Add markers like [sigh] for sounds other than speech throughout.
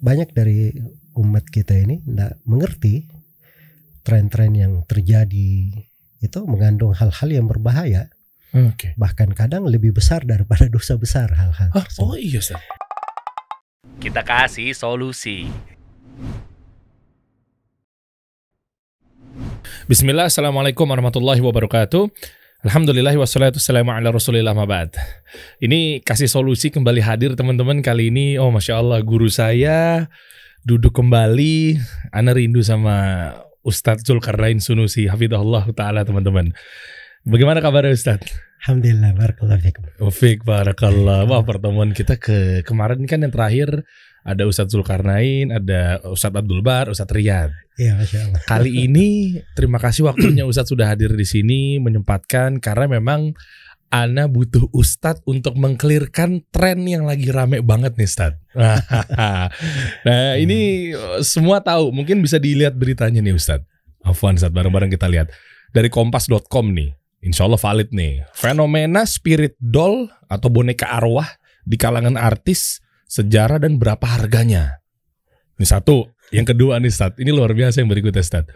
banyak dari umat kita ini tidak mengerti tren-tren yang terjadi itu mengandung hal-hal yang berbahaya. Okay. Bahkan kadang lebih besar daripada dosa besar hal-hal. Ah, oh iya, sir. Kita kasih solusi. Bismillah, Assalamualaikum warahmatullahi wabarakatuh. Alhamdulillah wassalatu wassalamu ala rasulillah mabad. Ini kasih solusi kembali hadir teman-teman kali ini. Oh Masya Allah guru saya duduk kembali. Ana rindu sama Ustadz Zulkarnain Sunusi. Hafidahullah ta'ala teman-teman. Bagaimana kabar Ustadz? Alhamdulillah, barakallah fikum. Ufik, barakallah. Wah pertemuan kita ke kemarin kan yang terakhir ada Ustadz Zulkarnain, ada Ustadz Abdul Bar, Ustadz Riyad. Iya, Masya Allah. Kali ini terima kasih waktunya Ustadz sudah hadir di sini menyempatkan karena memang Ana butuh Ustadz untuk mengklirkan tren yang lagi rame banget nih Ustadz. [laughs] nah ini semua tahu, mungkin bisa dilihat beritanya nih Ustadz. Afwan Ustadz, bareng-bareng kita lihat. Dari kompas.com nih, insya Allah valid nih. Fenomena spirit doll atau boneka arwah di kalangan artis sejarah dan berapa harganya. Ini satu. Yang kedua nih Stat, ini luar biasa yang berikutnya Stat.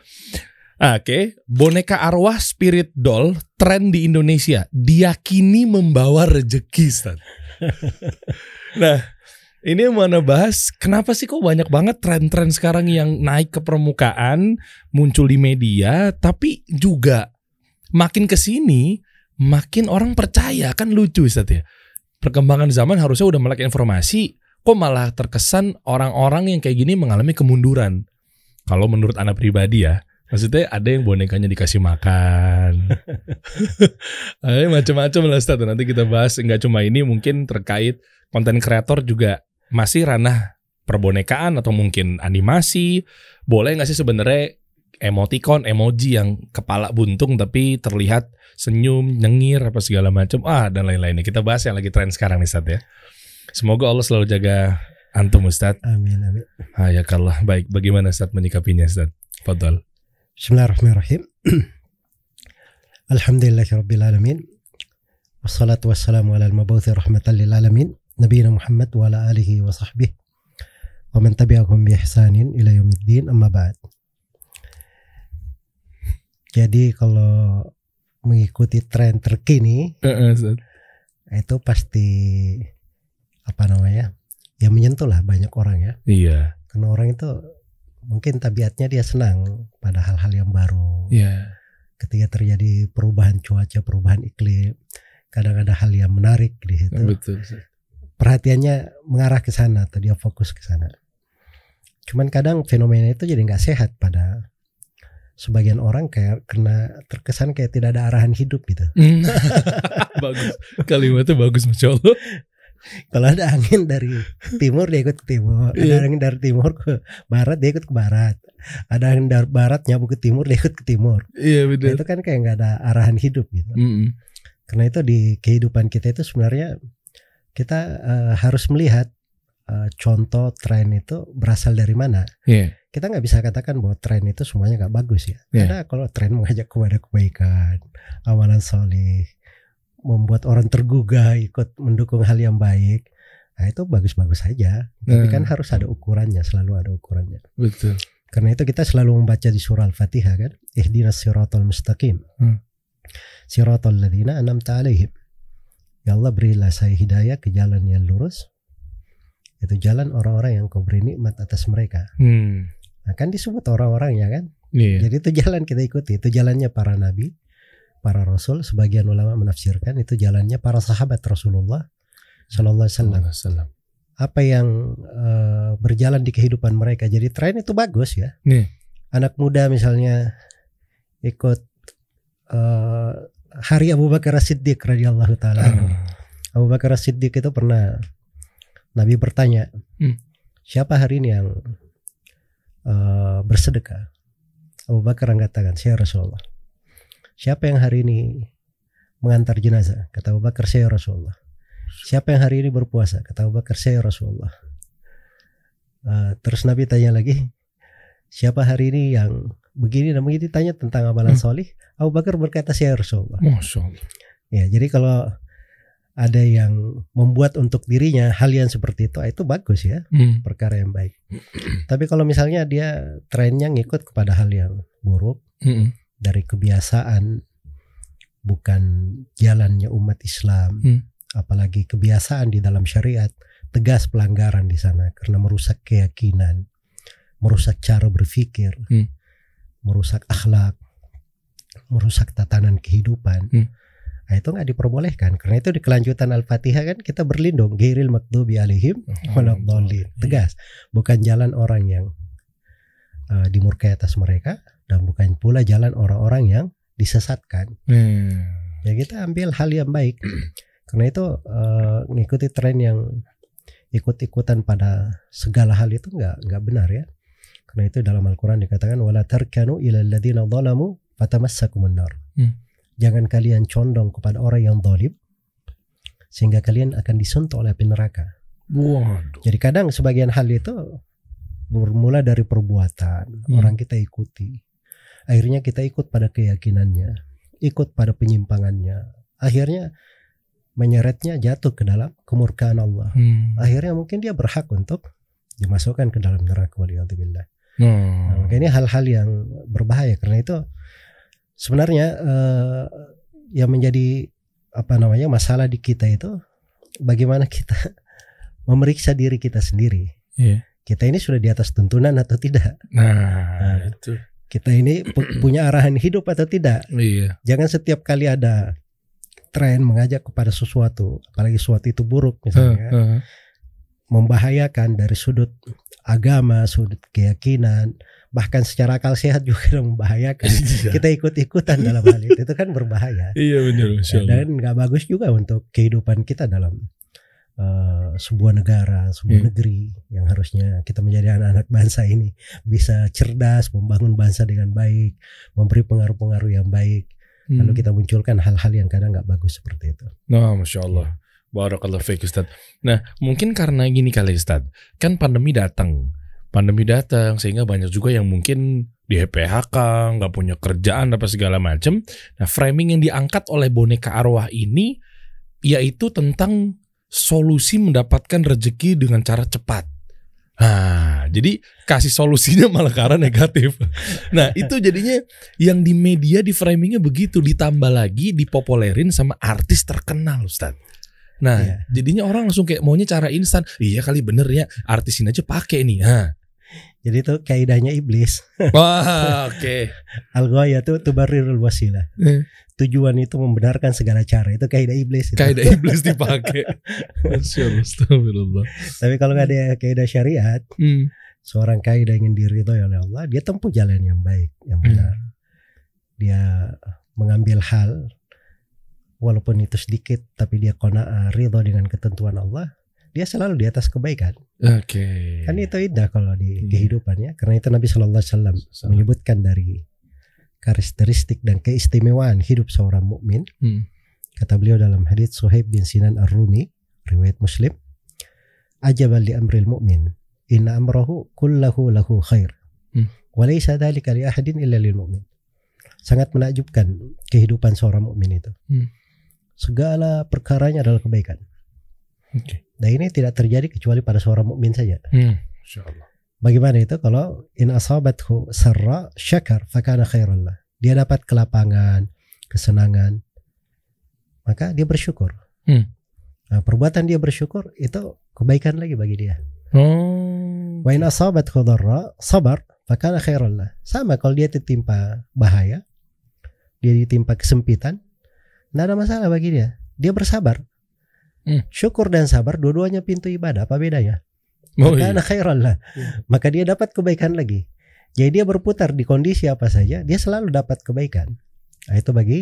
Oke, boneka arwah spirit doll tren di Indonesia diyakini membawa rejeki Stat. [laughs] nah, ini yang mana bahas kenapa sih kok banyak banget tren-tren sekarang yang naik ke permukaan, muncul di media, tapi juga makin ke sini makin orang percaya kan lucu Stat ya. Perkembangan zaman harusnya udah melek informasi, kok malah terkesan orang-orang yang kayak gini mengalami kemunduran. Kalau menurut anak pribadi ya, maksudnya ada yang bonekanya dikasih makan, Ayo [laughs] eh, macam-macam lah Ustaz. Nanti kita bahas Enggak cuma ini, mungkin terkait konten kreator juga masih ranah perbonekaan atau mungkin animasi. Boleh nggak sih sebenarnya emoticon, emoji yang kepala buntung tapi terlihat senyum, nyengir apa segala macam. Ah dan lain-lainnya. Kita bahas yang lagi tren sekarang nih Sat ya. Semoga Allah selalu jaga antum Ustaz. Amin amin. ya kalah. Baik, bagaimana Ustaz menyikapinya Ustaz? Fadal. Bismillahirrahmanirrahim. [clears throat] Alhamdulillahirabbil alamin. Wassalatu wassalamu ala al-mabuthi rahmatan lil alamin. Nabi Muhammad wa ala alihi wa sahbihi wa man tabi'ahum bi ihsanin ila yaumiddin amma ba'd. Jadi kalau mengikuti tren terkini, uh, uh, itu pasti apa namanya ya menyentuh lah banyak orang ya iya karena orang itu mungkin tabiatnya dia senang pada hal-hal yang baru iya ketika terjadi perubahan cuaca perubahan iklim kadang ada hal yang menarik di situ betul perhatiannya mengarah ke sana atau dia fokus ke sana cuman kadang fenomena itu jadi nggak sehat pada sebagian orang kayak kena terkesan kayak tidak ada arahan hidup gitu. Hmm. [laughs] bagus kalimatnya bagus masya Allah. [laughs] kalau ada angin dari timur dia ikut ke timur ada yeah. angin dari timur ke barat dia ikut ke barat ada angin dari barat nyabu ke timur dia ikut ke timur iya yeah, betul nah, itu kan kayak nggak ada arahan hidup gitu mm -hmm. karena itu di kehidupan kita itu sebenarnya kita uh, harus melihat uh, contoh tren itu berasal dari mana yeah. kita nggak bisa katakan bahwa tren itu semuanya nggak bagus ya yeah. karena kalau tren mengajak kepada kebaikan amalan solih membuat orang tergugah ikut mendukung hal yang baik nah itu bagus-bagus saja -bagus tapi kan nah. harus ada ukurannya selalu ada ukurannya betul karena itu kita selalu membaca di surah Al-Fatihah kan ihdinas siratal mustaqim hmm. siratal ladina anam ta'alihim ya Allah berilah saya hidayah ke jalan yang lurus itu jalan orang-orang yang kau beri nikmat atas mereka hmm. nah kan disebut orang-orangnya kan yeah. jadi itu jalan kita ikuti itu jalannya para nabi para rasul sebagian ulama menafsirkan itu jalannya para sahabat Rasulullah sallallahu Alaihi Wasallam apa yang uh, berjalan di kehidupan mereka jadi tren itu bagus ya Nih. anak muda misalnya ikut uh, hari Abu Bakar Siddiq radhiyallahu taala uh. Abu Bakar Siddiq itu pernah Nabi bertanya hmm. siapa hari ini yang uh, bersedekah Abu Bakar mengatakan saya Rasulullah siapa yang hari ini mengantar jenazah? Kata Abu Bakar, saya ya Rasulullah. Siapa yang hari ini berpuasa? Kata Abu Bakar, saya ya Rasulullah. Uh, terus Nabi tanya lagi, siapa hari ini yang begini dan begini tanya tentang amalan hmm. solih? Abu Bakar berkata, saya ya Rasulullah. Masya Allah. Ya, jadi kalau ada yang membuat untuk dirinya hal yang seperti itu, ah, itu bagus ya, hmm. perkara yang baik. Tapi kalau misalnya dia trennya ngikut kepada hal yang buruk, hmm dari kebiasaan bukan jalannya umat Islam hmm. apalagi kebiasaan di dalam syariat tegas pelanggaran di sana karena merusak keyakinan merusak cara berpikir hmm. merusak akhlak merusak tatanan kehidupan hmm. Nah, itu nggak diperbolehkan karena itu di kelanjutan Al-Fatihah kan kita berlindung giril makdubi alaihim waladdallin. Tegas, bukan jalan orang yang uh, eh, dimurkai atas mereka dan bukan pula jalan orang-orang yang disesatkan. Hmm. Ya kita ambil hal yang baik. [clears throat] Karena itu uh, ngikuti tren yang ikut-ikutan pada segala hal itu nggak nggak benar ya. Karena itu dalam Al-Qur'an dikatakan wala tarkanu ilal Hmm. Jangan kalian condong kepada orang yang dolib, sehingga kalian akan disentuh oleh api neraka. Waduh. Jadi kadang sebagian hal itu bermula dari perbuatan hmm. orang kita ikuti akhirnya kita ikut pada keyakinannya ikut pada penyimpangannya akhirnya menyeretnya jatuh ke dalam kemurkaan Allah hmm. akhirnya mungkin dia berhak untuk dimasukkan ke dalam neraka waliyadzubillah hmm. nah, maka ini hal-hal yang berbahaya karena itu sebenarnya eh, yang menjadi apa namanya masalah di kita itu bagaimana kita [laughs] memeriksa diri kita sendiri yeah. kita ini sudah di atas tuntunan atau tidak nah, nah itu kita ini [clears throat] punya arahan hidup atau tidak. Iya. Jangan setiap kali ada tren mengajak kepada sesuatu, apalagi sesuatu itu buruk misalnya, uh, uh. membahayakan dari sudut agama, sudut keyakinan, bahkan secara akal sehat juga [laughs] membahayakan. Iya. kita ikut-ikutan dalam hal itu, itu kan berbahaya. Iya benar. Dan nggak bagus juga untuk kehidupan kita dalam uh, sebuah negara, sebuah hmm. negeri yang harusnya kita menjadi anak-anak bangsa ini bisa cerdas, membangun bangsa dengan baik, memberi pengaruh-pengaruh yang baik. Hmm. Lalu kita munculkan hal-hal yang kadang nggak bagus seperti itu. Nah, masya Allah. Ya. Barakallah Ustaz. Nah, mungkin karena gini kali Ustaz, kan pandemi datang. Pandemi datang sehingga banyak juga yang mungkin di PHK, nggak punya kerjaan apa segala macam. Nah, framing yang diangkat oleh boneka arwah ini yaitu tentang solusi mendapatkan rezeki dengan cara cepat. Nah, jadi kasih solusinya malah karena negatif. Nah, itu jadinya yang di media di framingnya begitu ditambah lagi dipopulerin sama artis terkenal, Ustaz. Nah, yeah. jadinya orang langsung kayak maunya cara instan. Iya kali bener ya, artis ini aja pakai nih. Nah, jadi itu kaidahnya iblis. [laughs] Wah, oke. Okay. al itu tubarirul wasilah. Eh. Tujuan itu membenarkan segala cara. Itu kaidah iblis. Itu. Kaidah iblis dipakai. [laughs] Astagfirullah. Tapi kalau nggak ada kaidah syariat, hmm. seorang kaidah ingin diridhoi oleh ya Allah, dia tempuh jalan yang baik, yang hmm. benar. Hmm. Dia mengambil hal walaupun itu sedikit tapi dia kona ridho dengan ketentuan Allah, dia selalu di atas kebaikan. Oke. Okay. Kan itu indah kalau di yeah. kehidupannya karena itu Nabi Shallallahu alaihi wasallam menyebutkan dari karakteristik dan keistimewaan hidup seorang mukmin. Hmm. Kata beliau dalam hadits Suhaib bin Sinan Ar-Rumi riwayat Muslim. Ajaban li amril mukmin, inna amrahu kullahu lahu khair. Hmm. dari dzalika li ahadin illa lil mukmin. Sangat menakjubkan kehidupan seorang mukmin itu. Hmm. Segala perkaranya adalah kebaikan. Okay. Dan nah, ini tidak terjadi kecuali pada seorang mukmin saja. Hmm. Bagaimana itu kalau in asabathu sarra syakar fakana khairan lah. Dia dapat kelapangan, kesenangan, maka dia bersyukur. Hmm. Nah, perbuatan dia bersyukur itu kebaikan lagi bagi dia. Oh. Wa in asabathu dharra sabar fakana khairan lah. Sama kalau dia ditimpa bahaya, dia ditimpa kesempitan, tidak ada masalah bagi dia. Dia bersabar. Hmm. Syukur dan sabar dua-duanya pintu ibadah apa bedanya? Oh, Maka iya. lah. Hmm. Maka dia dapat kebaikan lagi. Jadi dia berputar di kondisi apa saja, dia selalu dapat kebaikan. Nah, itu bagi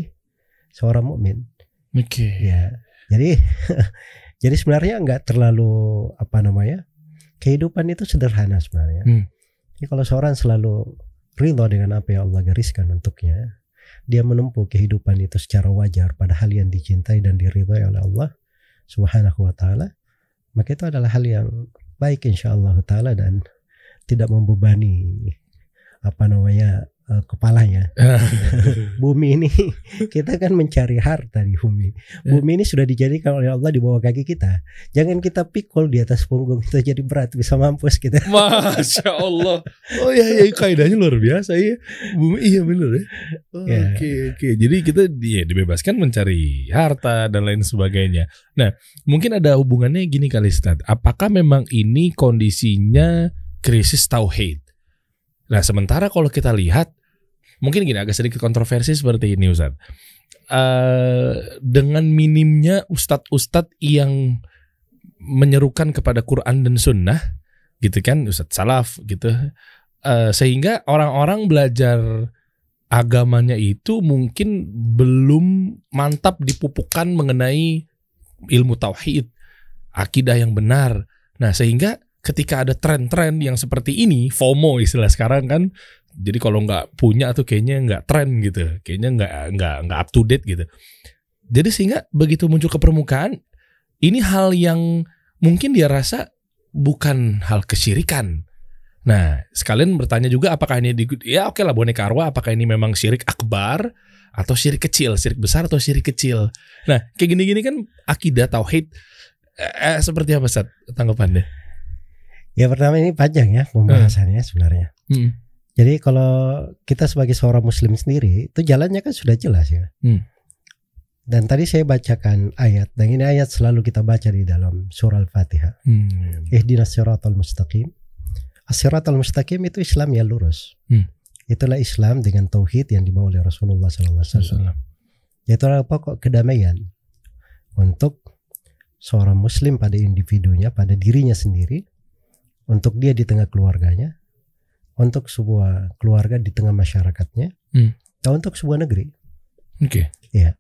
seorang mukmin. Oke. Okay. Ya. Jadi [laughs] jadi sebenarnya nggak terlalu apa namanya? Kehidupan itu sederhana sebenarnya. Hmm. Jadi kalau seorang selalu ridho dengan apa yang Allah gariskan untuknya, dia menempuh kehidupan itu secara wajar pada hal yang dicintai dan diridhoi oleh Allah, Subhanahu wa taala, maka itu adalah hal yang baik insya Allah taala dan tidak membebani apa namanya uh, eh, kepalanya. [laughs] bumi ini kita kan mencari harta di bumi. Bumi ini sudah dijadikan oleh Allah di bawah kaki kita. Jangan kita pikul di atas punggung kita jadi berat bisa mampus kita. [laughs] Masya Allah. Oh ya, ya kaidahnya luar biasa ya. Bumi iya benar ya. ya. Oke oh, yeah. oke. Okay, Jadi kita ya, dibebaskan mencari harta dan lain sebagainya. Nah mungkin ada hubungannya gini kali Ustaz. Apakah memang ini kondisinya krisis tauhid? Nah, sementara kalau kita lihat mungkin gini agak sedikit kontroversi seperti ini Ustaz. Uh, eh, dengan minimnya Ustad-ustad yang menyerukan kepada Quran dan Sunnah, gitu kan, Ustad salaf gitu, uh, sehingga orang-orang belajar agamanya itu mungkin belum mantap dipupukan mengenai ilmu tauhid, akidah yang benar. Nah, sehingga ketika ada tren-tren yang seperti ini, FOMO istilah sekarang kan, jadi kalau nggak punya tuh kayaknya nggak tren gitu, kayaknya nggak nggak nggak up to date gitu. Jadi sehingga begitu muncul ke permukaan, ini hal yang mungkin dia rasa bukan hal kesyirikan. Nah, sekalian bertanya juga apakah ini di, ya oke okay lah boneka arwah, apakah ini memang syirik akbar atau syirik kecil, syirik besar atau syirik kecil. Nah, kayak gini-gini kan akidah tauhid eh, eh seperti apa saat tanggapan tanggapannya? Ya pertama ini panjang ya pembahasannya hmm. sebenarnya. Hmm. Jadi kalau kita sebagai seorang muslim sendiri itu jalannya kan sudah jelas ya. Hmm. Dan tadi saya bacakan ayat dan ini ayat selalu kita baca di dalam surah Al-Fatihah. Hmm. Ihdinas siratal mustaqim. as mustaqim itu Islam yang lurus. Hmm. Itulah Islam dengan tauhid yang dibawa oleh Rasulullah SAW. alaihi wasallam. Yaitu pokok kedamaian untuk seorang muslim pada individunya, pada dirinya sendiri, untuk dia di tengah keluarganya, untuk sebuah keluarga di tengah masyarakatnya hmm. atau untuk sebuah negeri. Oke. Okay. Iya.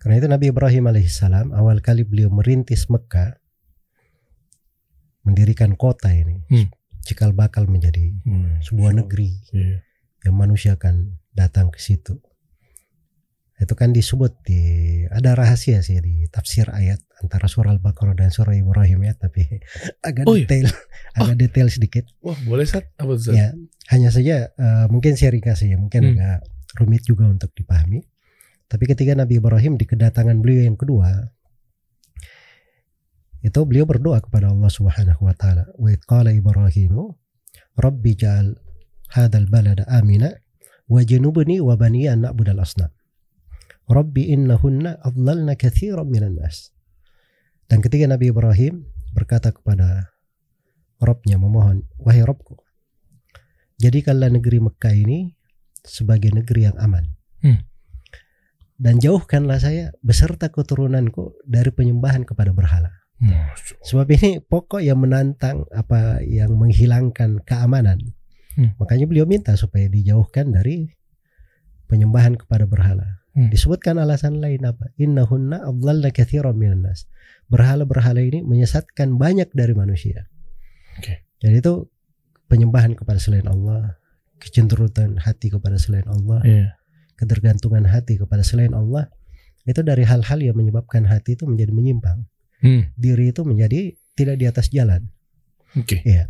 Karena itu Nabi Ibrahim alaihissalam awal kali beliau merintis Mekah mendirikan kota ini hmm. cikal bakal menjadi hmm. sebuah negeri yeah. yang manusia akan datang ke situ itu kan disebut di ada rahasia sih di tafsir ayat antara surah Al-Baqarah dan surah Ibrahim ya tapi [laughs] agak oh, iya? detail iya? oh. agak detail sedikit. Wah, boleh Sat? Apa Sat? Ya, hanya saja uh, mungkin saya kasih ya, mungkin hmm. agak rumit juga untuk dipahami. Tapi ketika Nabi Ibrahim di kedatangan beliau yang kedua itu beliau berdoa kepada Allah Subhanahu wa taala, "Wa qala Ibrahimu Rabbi ja'al hadzal balada amina wajnubni wa bani an na'budal asnam." Rabbi innahunna adlalna kathiran minan nas. Dan ketika Nabi Ibrahim berkata kepada Robnya memohon, wahai Robku, jadikanlah negeri Mekah ini sebagai negeri yang aman. Hmm. Dan jauhkanlah saya beserta keturunanku dari penyembahan kepada berhala. Sebab ini pokok yang menantang apa yang menghilangkan keamanan. Hmm. Makanya beliau minta supaya dijauhkan dari penyembahan kepada berhala. Hmm. Disebutkan alasan lain apa? inna adlalla katsiran minan nas. Berhala-berhala ini menyesatkan banyak dari manusia. Okay. Jadi itu penyembahan kepada selain Allah, kecenderungan hati kepada selain Allah, yeah. ketergantungan hati kepada selain Allah, itu dari hal-hal yang menyebabkan hati itu menjadi menyimpang. Hmm. Diri itu menjadi tidak di atas jalan. Oke. Okay. Iya.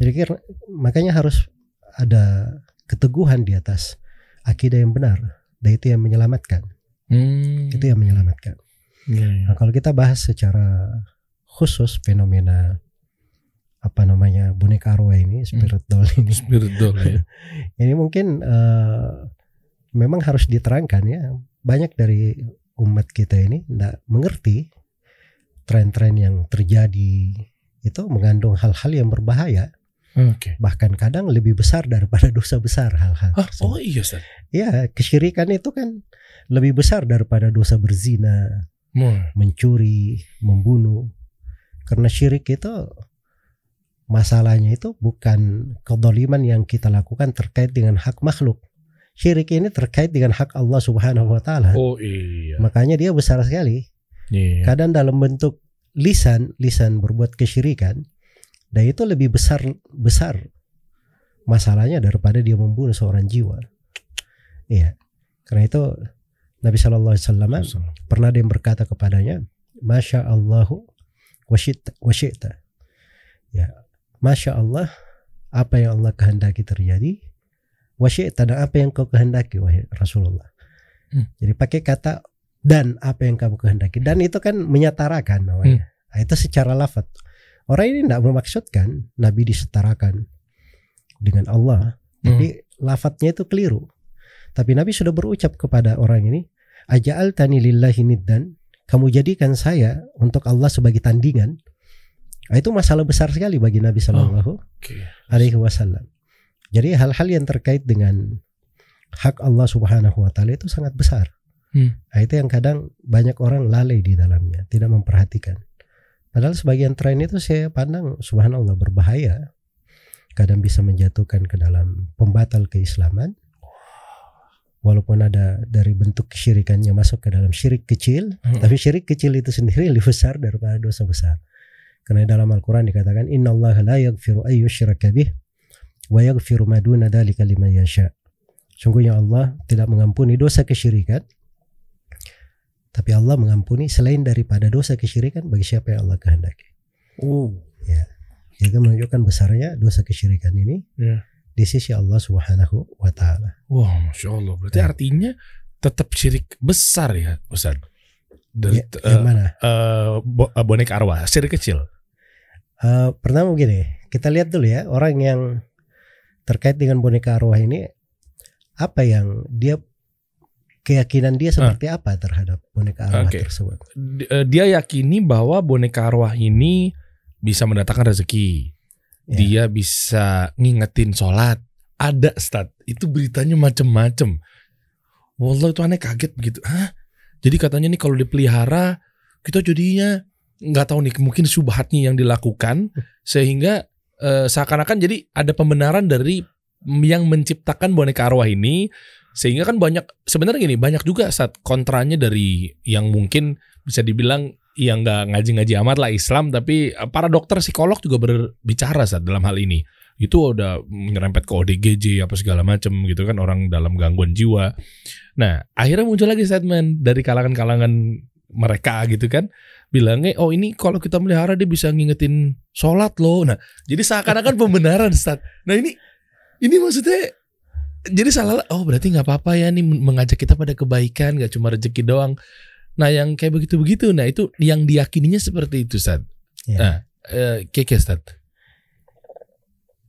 Jadi makanya harus ada keteguhan di atas akidah yang benar. Nah itu yang menyelamatkan. Hmm. Itu yang menyelamatkan. Iya, iya. Nah, kalau kita bahas secara khusus fenomena apa namanya boneka arwah ini hmm. spirit doll ini spirit doll ya. [laughs] ini mungkin uh, memang harus diterangkan ya banyak dari umat kita ini tidak mengerti tren-tren yang terjadi itu mengandung hal-hal yang berbahaya Okay. Bahkan kadang lebih besar daripada dosa besar hal-hal. Ah, Oh iya, Ustaz. Ya, kesyirikan itu kan lebih besar daripada dosa berzina, hmm. mencuri, membunuh. Karena syirik itu masalahnya itu bukan kedoliman yang kita lakukan terkait dengan hak makhluk. Syirik ini terkait dengan hak Allah Subhanahu wa taala. Oh iya. Makanya dia besar sekali. Iya. Kadang dalam bentuk lisan, lisan berbuat kesyirikan dan itu lebih besar besar masalahnya daripada dia membunuh seorang jiwa iya karena itu Nabi Shallallahu Alaihi Wasallam pernah dia berkata kepadanya masya Allahu wasyita, ya masya Allah apa yang Allah kehendaki terjadi wasyita dan apa yang kau kehendaki wahai Rasulullah hmm. jadi pakai kata dan apa yang kamu kehendaki dan hmm. itu kan menyatarakan namanya hmm. nah, itu secara lafadz Orang ini tidak memaksudkan Nabi disetarakan dengan Allah. jadi hmm. lafadznya itu keliru. Tapi Nabi sudah berucap kepada orang ini, Aja'al tani lillahi niddan, kamu jadikan saya untuk Allah sebagai tandingan. Nah, itu masalah besar sekali bagi Nabi oh, Shallallahu oh, okay. Alaihi Wasallam. Jadi hal-hal yang terkait dengan hak Allah Subhanahu Wa Taala itu sangat besar. Hmm. Nah, itu yang kadang banyak orang lalai di dalamnya, tidak memperhatikan. Padahal sebagian tren itu saya pandang subhanallah berbahaya. Kadang bisa menjatuhkan ke dalam pembatal keislaman. Walaupun ada dari bentuk syirikannya masuk ke dalam syirik kecil, hmm. tapi syirik kecil itu sendiri lebih besar daripada dosa besar. Karena dalam Al-Qur'an dikatakan innallaha la yaghfiru ayyusyraka bih wa yaghfiru ma duna dzalika liman yasha. Sungguhnya Allah tidak mengampuni dosa kesyirikan tapi Allah mengampuni selain daripada dosa kesyirikan bagi siapa yang Allah kehendaki. Oh. Ya. Jadi menunjukkan besarnya dosa kesyirikan ini ya. di sisi Allah Subhanahu wa taala. Wah, masya Allah. Berarti ya. artinya tetap syirik besar ya, Ustaz. Dari, ya, uh, mana? Uh, bo eh, boneka arwah, syirik kecil. Uh, pertama begini, kita lihat dulu ya orang yang terkait dengan boneka arwah ini apa yang dia keyakinan dia ah. seperti uh. apa terhadap boneka arwah okay. tersebut? Eh, dia yakini bahwa boneka arwah ini bisa mendatangkan rezeki. Yeah. Dia bisa ngingetin sholat. Ada stat. Itu beritanya macem-macem. Wallah itu aneh kaget begitu. Hah? Jadi katanya nih kalau dipelihara kita jadinya nggak tahu nih mungkin subhatnya yang dilakukan sehingga uh, seakan-akan jadi ada pembenaran dari yang menciptakan boneka arwah ini sehingga kan banyak sebenarnya gini banyak juga saat kontranya dari yang mungkin bisa dibilang yang nggak ngaji-ngaji amat lah Islam tapi eh, para dokter psikolog juga berbicara saat dalam hal ini itu udah menyerempet ke ODGJ apa segala macem gitu kan orang dalam gangguan jiwa nah akhirnya muncul lagi statement dari kalangan-kalangan mereka gitu kan bilangnya oh ini kalau kita melihara dia bisa ngingetin sholat loh nah jadi seakan-akan pembenaran saat nah ini ini maksudnya jadi salah oh berarti nggak apa-apa ya nih mengajak kita pada kebaikan gak cuma rezeki doang nah yang kayak begitu begitu nah itu yang diyakininya seperti itu saat ya. nah eh, kayak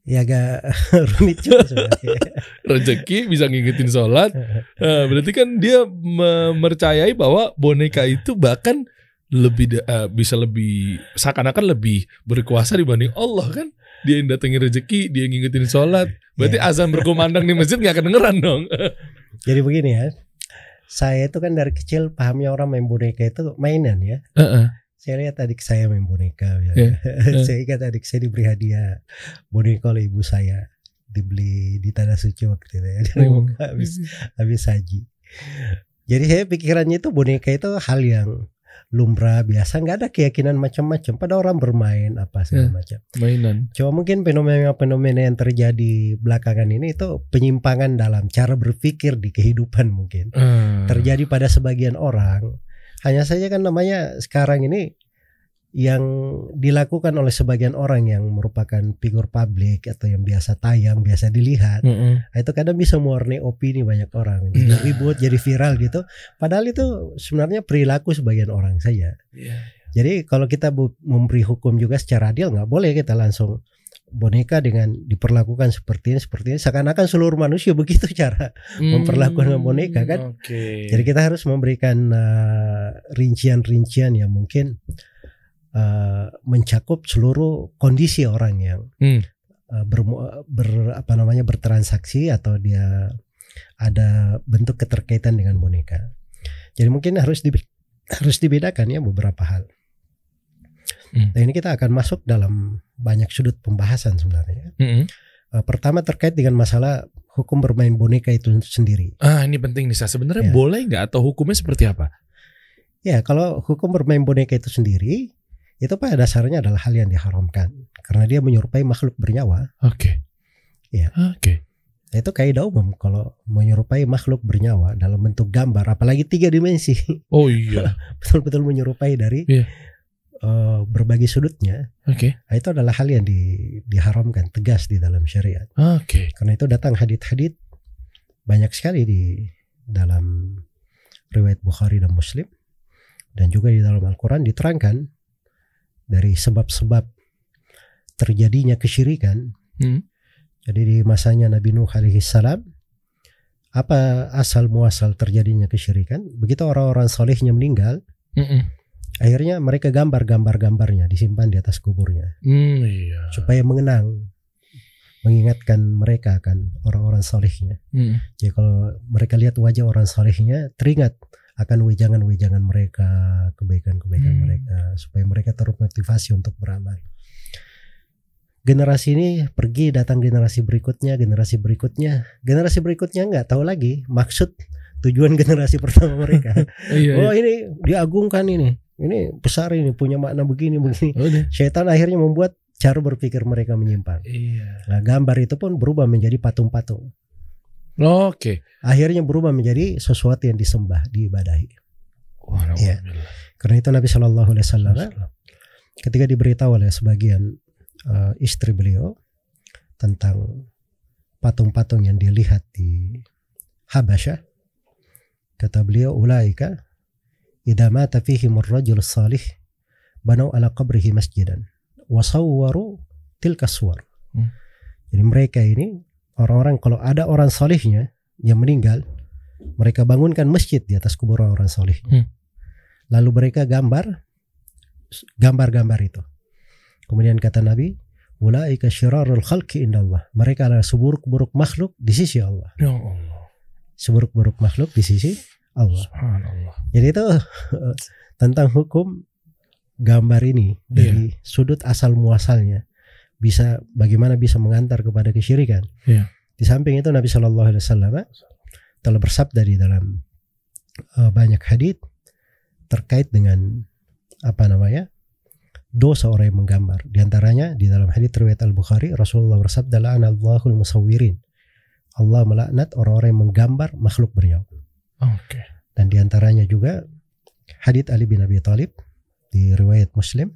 ya agak [laughs] rumit juga [laughs] rezeki bisa ngingetin sholat nah, berarti kan dia mempercayai bahwa boneka itu bahkan lebih uh, bisa lebih seakan-akan lebih berkuasa dibanding Allah kan dia yang datengin rezeki, dia yang ngingetin sholat. Berarti yeah. azan berkumandang di masjid nggak kedengeran dong. Jadi begini ya, saya itu kan dari kecil pahamnya orang main boneka itu mainan ya. Uh-uh. Saya lihat adik saya main boneka. Ya. Yeah. [laughs] Uh. saya ingat adik saya diberi hadiah boneka oleh ibu saya dibeli di tanah suci waktu itu ya. Dari oh. habis habis haji. Jadi saya pikirannya itu boneka itu hal yang lumrah biasa nggak ada keyakinan macam-macam pada orang bermain apa segala yeah, macam mainan cuma mungkin fenomena-fenomena yang terjadi belakangan ini itu penyimpangan dalam cara berpikir di kehidupan mungkin hmm. terjadi pada sebagian orang hanya saja kan namanya sekarang ini yang dilakukan oleh sebagian orang yang merupakan figur publik atau yang biasa tayang, biasa dilihat, mm -hmm. itu kadang bisa mewarnai opini banyak orang, mm. jadi nah. ribut, jadi viral gitu. Padahal itu sebenarnya perilaku sebagian orang saja. Yeah. Iya. Jadi kalau kita memberi hukum juga secara adil, nggak boleh kita langsung boneka dengan diperlakukan seperti ini seperti ini seakan-akan seluruh manusia [laughs] begitu cara mm, memperlakukan boneka kan okay. jadi kita harus memberikan eh, rincian-rincian uh, rincian -rincian yang mungkin Eh, mencakup seluruh kondisi orang yang hmm. uh, eh, ber, ber apa namanya bertransaksi atau dia ada bentuk keterkaitan dengan boneka. Jadi mungkin harus di, harus dibedakan ya beberapa hal. Hmm. Nah ini kita akan masuk dalam banyak sudut pembahasan sebenarnya. Hmm. Uh, pertama terkait dengan masalah hukum bermain boneka itu sendiri. Ah ini penting nih Sebenarnya ya. boleh nggak atau hukumnya seperti apa? Ya kalau hukum bermain boneka itu sendiri itu pada dasarnya adalah hal yang diharamkan karena dia menyerupai makhluk bernyawa. Oke. Okay. Iya. Oke. Okay. Itu kaidah umum kalau menyerupai makhluk bernyawa dalam bentuk gambar, apalagi tiga dimensi. Oh iya. [laughs] Betul-betul menyerupai dari yeah. Iya. uh, berbagai sudutnya. Oke. Okay. Nah, itu adalah hal yang di, diharamkan tegas di dalam syariat. Oke. Okay. Karena itu datang hadit-hadit banyak sekali di dalam riwayat Bukhari dan Muslim dan juga di dalam Al-Quran diterangkan dari sebab-sebab terjadinya kesyirikan. Hmm. Jadi di masanya Nabi Nuh alaihi salam apa asal muasal terjadinya kesyirikan? Begitu orang-orang solehnya meninggal, mm -mm. akhirnya mereka gambar-gambar gambarnya disimpan di atas kuburnya, mm, iya. supaya mengenang, mengingatkan mereka kan orang-orang solehnya. Mm. Jadi kalau mereka lihat wajah orang solehnya, teringat akan wejangan-wejangan mereka, kebaikan-kebaikan hmm. mereka supaya mereka termotivasi untuk beramal. Generasi ini pergi datang generasi berikutnya, generasi berikutnya, generasi berikutnya nggak tahu lagi maksud tujuan [laughs] generasi pertama mereka. [laughs] Iya, oh, iya, oh ini diagungkan ini, ini besar ini punya makna begini begini. Oh, Setan akhirnya membuat cara berpikir mereka menyimpang. Iya. Nah gambar itu pun berubah menjadi patung-patung. Oke. Okay. Akhirnya berubah menjadi sesuatu yang disembah, diibadahi. Oh, ya. Karena itu Nabi Shallallahu Alaihi Wasallam ketika diberitahu oleh sebagian uh, istri beliau tentang patung-patung yang dilihat di Habasyah, kata beliau ulaika idza mata fihim salih banau ala qabrihi masjidan wa sawwaru tilka suwar. Hmm. Jadi mereka ini orang-orang kalau ada orang solihnya yang meninggal, mereka bangunkan masjid di atas kubur orang solih. Hmm. Lalu mereka gambar gambar-gambar itu. Kemudian kata Nabi, "Ulaika syirarul khalqi indallah." Mereka adalah seburuk-buruk makhluk di sisi Allah. Ya Allah. Seburuk-buruk makhluk di sisi Allah. Subhanallah. Jadi itu [laughs] tentang hukum gambar ini yeah. dari iya. sudut asal muasalnya bisa bagaimana bisa mengantar kepada kesyirikan. Yeah. Di samping itu Nabi Shallallahu Alaihi Wasallam eh, telah bersabda di dalam uh, banyak hadit terkait dengan apa namanya dosa orang yang menggambar. Di antaranya di dalam hadit riwayat Al Bukhari Rasulullah bersabda la anallahul musawirin. Allah melaknat orang-orang yang menggambar makhluk beliau. Okay. Dan di antaranya juga hadith Ali bin Abi Thalib di riwayat Muslim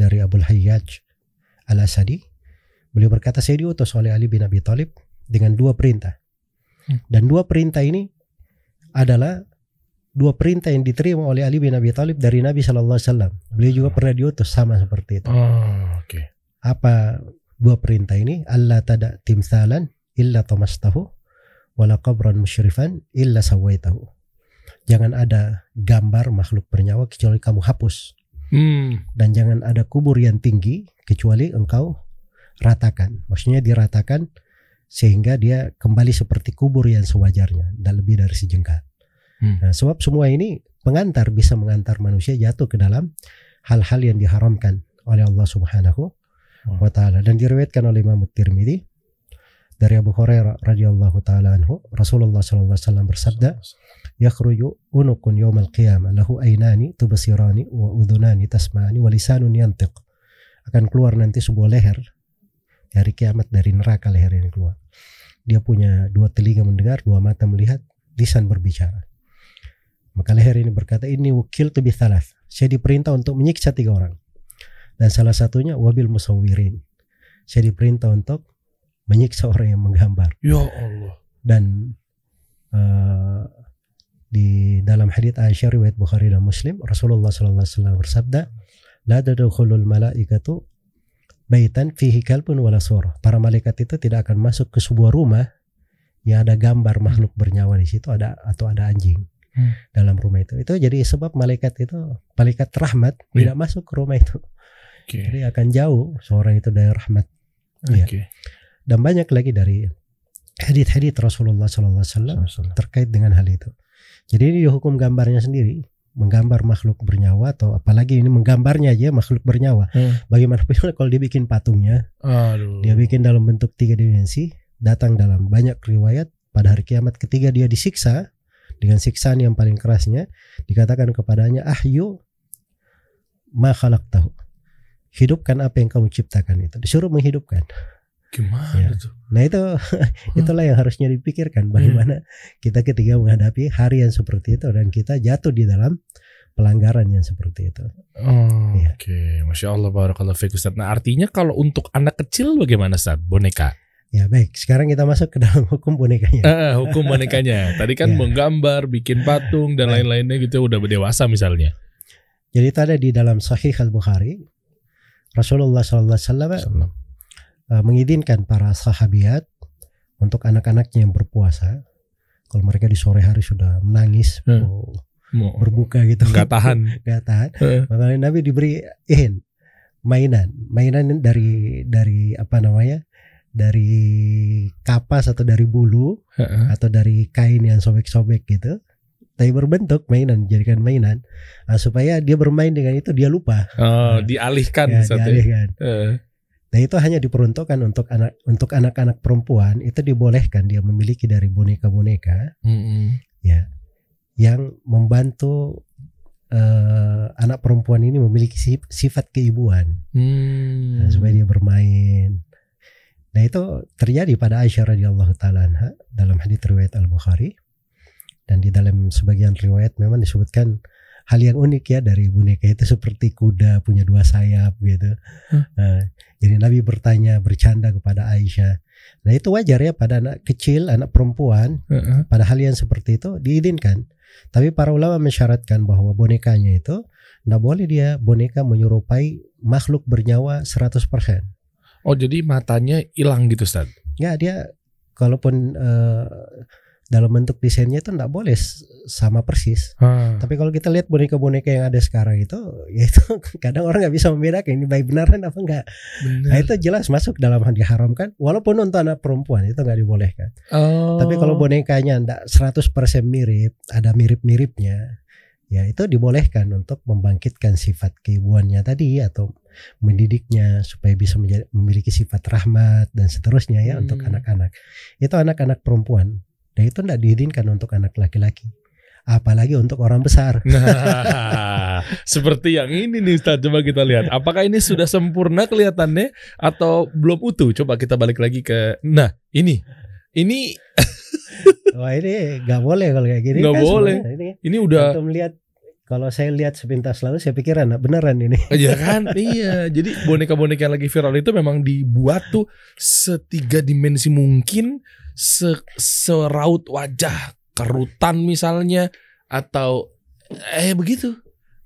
dari Abu Hayyaj Al-Asadi. Beliau berkata saya diutus oleh Ali bin Abi Thalib dengan dua perintah. Hmm. Dan dua perintah ini adalah dua perintah yang diterima oleh Ali bin Abi Thalib dari Nabi Shallallahu Alaihi Wasallam. Beliau juga pernah diutus sama seperti itu. Oh, Okay. Apa dua perintah ini? Allah tada timsalan illa tahu, wala qabran musyrifan illa sawaitahu. Jangan ada gambar makhluk bernyawa kecuali kamu hapus hmm. dan jangan ada kubur yang tinggi kecuali engkau ratakan maksudnya diratakan sehingga dia kembali seperti kubur yang sewajarnya dan lebih dari sejengkal hmm. nah, sebab semua ini pengantar bisa mengantar manusia jatuh ke dalam hal-hal yang diharamkan oleh Allah Subhanahu wa hmm. taala dan diriwayatkan oleh Imam Tirmidzi dari Abu Hurairah radhiyallahu taala anhu Rasulullah sallallahu alaihi wasallam bersabda يخرج أنق يوم القيامة له أينان تبصران وأذنان تسمعان ولسان ينطق akan keluar nanti sebuah leher dari kiamat dari neraka leher ini keluar dia punya dua telinga mendengar dua mata melihat lisan berbicara maka leher ini berkata ini wakil tu bithalaf saya diperintah untuk menyiksa tiga orang dan salah satunya wabil musawirin saya diperintah untuk menyiksa orang yang menggambar ya Allah dan uh, di dalam hadits Aisyah riwayat Bukhari dan Muslim Rasulullah sallallahu alaihi wasallam bersabda la tadkhulul malaikatu baitan fihi kalbun wala surah. Para malaikat itu tidak akan masuk ke sebuah rumah yang ada gambar makhluk bernyawa di situ ada atau ada anjing hmm. dalam rumah itu. Itu jadi sebab malaikat itu malaikat rahmat yeah. tidak masuk ke rumah itu. Okay. Jadi akan jauh seorang itu dari rahmat. Okay. Ya. Dan banyak lagi dari hadits-hadits Rasulullah SAW terkait dengan hal itu. Jadi ini hukum gambarnya sendiri menggambar makhluk bernyawa atau apalagi ini menggambarnya aja makhluk bernyawa. Hmm. Bagaimanapun [laughs] kalau dia bikin patungnya, Aduh. dia bikin dalam bentuk tiga dimensi, datang dalam banyak riwayat pada hari kiamat ketiga dia disiksa dengan siksaan yang paling kerasnya dikatakan kepadanya ahyu makhluk tahu hidupkan apa yang kamu ciptakan itu disuruh menghidupkan Gimana ya. tuh? Nah itu [laughs] itulah yang harusnya dipikirkan iya. bagaimana hmm. kita ketika menghadapi hari yang seperti itu dan kita jatuh di dalam pelanggaran yang seperti itu. Oh, ya. Oke, okay. masya Allah barakallah fiik Nah artinya kalau untuk anak kecil bagaimana saat Boneka? Ya baik, sekarang kita masuk ke dalam hukum bonekanya. Uh, hukum bonekanya. Tadi kan [laughs] ya. menggambar, bikin patung dan lain-lainnya gitu udah berdewasa misalnya. Jadi tadi di dalam Sahih Al Bukhari Rasulullah Sallallahu Alaihi Wasallam Eh, mengizinkan para sahabiat untuk anak-anaknya yang berpuasa kalau mereka di sore hari sudah menangis hmm. oh, Mau. berbuka gitu nggak tahan [laughs] nggak tahan hmm. makanya Nabi diberi in mainan mainan dari dari apa namanya dari kapas atau dari bulu uh-uh. atau dari kain yang sobek-sobek gitu tapi berbentuk mainan jadikan mainan nah, supaya dia bermain dengan itu dia lupa oh, nah, dialihkan ya, ya. dialihkan uh. Nah itu hanya diperuntukkan untuk anak untuk anak-anak perempuan itu dibolehkan dia memiliki dari boneka-boneka mm -hmm. ya yang membantu uh, anak perempuan ini memiliki sifat keibuan mm. nah, supaya dia bermain. Nah itu terjadi pada Aisyah radhiyallahu taala dalam hadis riwayat Al Bukhari dan di dalam sebagian riwayat memang disebutkan hal yang unik ya dari boneka itu seperti kuda punya dua sayap gitu. Mm-hmm. Uh, jadi Nabi bertanya bercanda kepada Aisyah. Nah itu wajar ya pada anak kecil, anak perempuan, uh -huh. pada hal yang seperti itu diizinkan. Tapi para ulama mensyaratkan bahwa bonekanya itu tidak boleh dia boneka menyerupai makhluk bernyawa 100%. Oh jadi matanya hilang gitu Ustaz? Ya dia kalaupun uh, dalam bentuk desainnya itu nggak boleh sama persis. Hmm. Tapi kalau kita lihat boneka-boneka yang ada sekarang itu, [laughs] ya itu kadang orang nggak bisa membedakan ini baik benaran apa enggak. Nah itu jelas masuk dalam hal diharamkan, Walaupun untuk anak perempuan itu nggak dibolehkan. Oh. Tapi kalau bonekanya tidak 100% mirip, ada mirip-miripnya, ya itu dibolehkan untuk membangkitkan sifat keibuannya tadi atau mendidiknya supaya bisa menjadi, memiliki sifat rahmat dan seterusnya ya hmm. untuk anak-anak. Itu anak-anak perempuan dan itu tidak diizinkan untuk anak laki-laki. Apalagi untuk orang besar. [laughs] Nah, seperti yang ini nih Ustaz, coba kita lihat. Apakah ini sudah sempurna kelihatannya atau belum utuh? Coba kita balik lagi ke, nah ini, ini Wah ini nggak boleh kalau kayak gini. Nggak kan boleh. Ini, ini udah. Untuk melihat kalau saya lihat sepintas lalu saya pikir anak beneran ini. [laughs] Iya kan? iya. Jadi boneka-boneka yang lagi viral itu memang dibuat tuh setiga dimensi mungkin, se seraut wajah, kerutan misalnya atau eh begitu.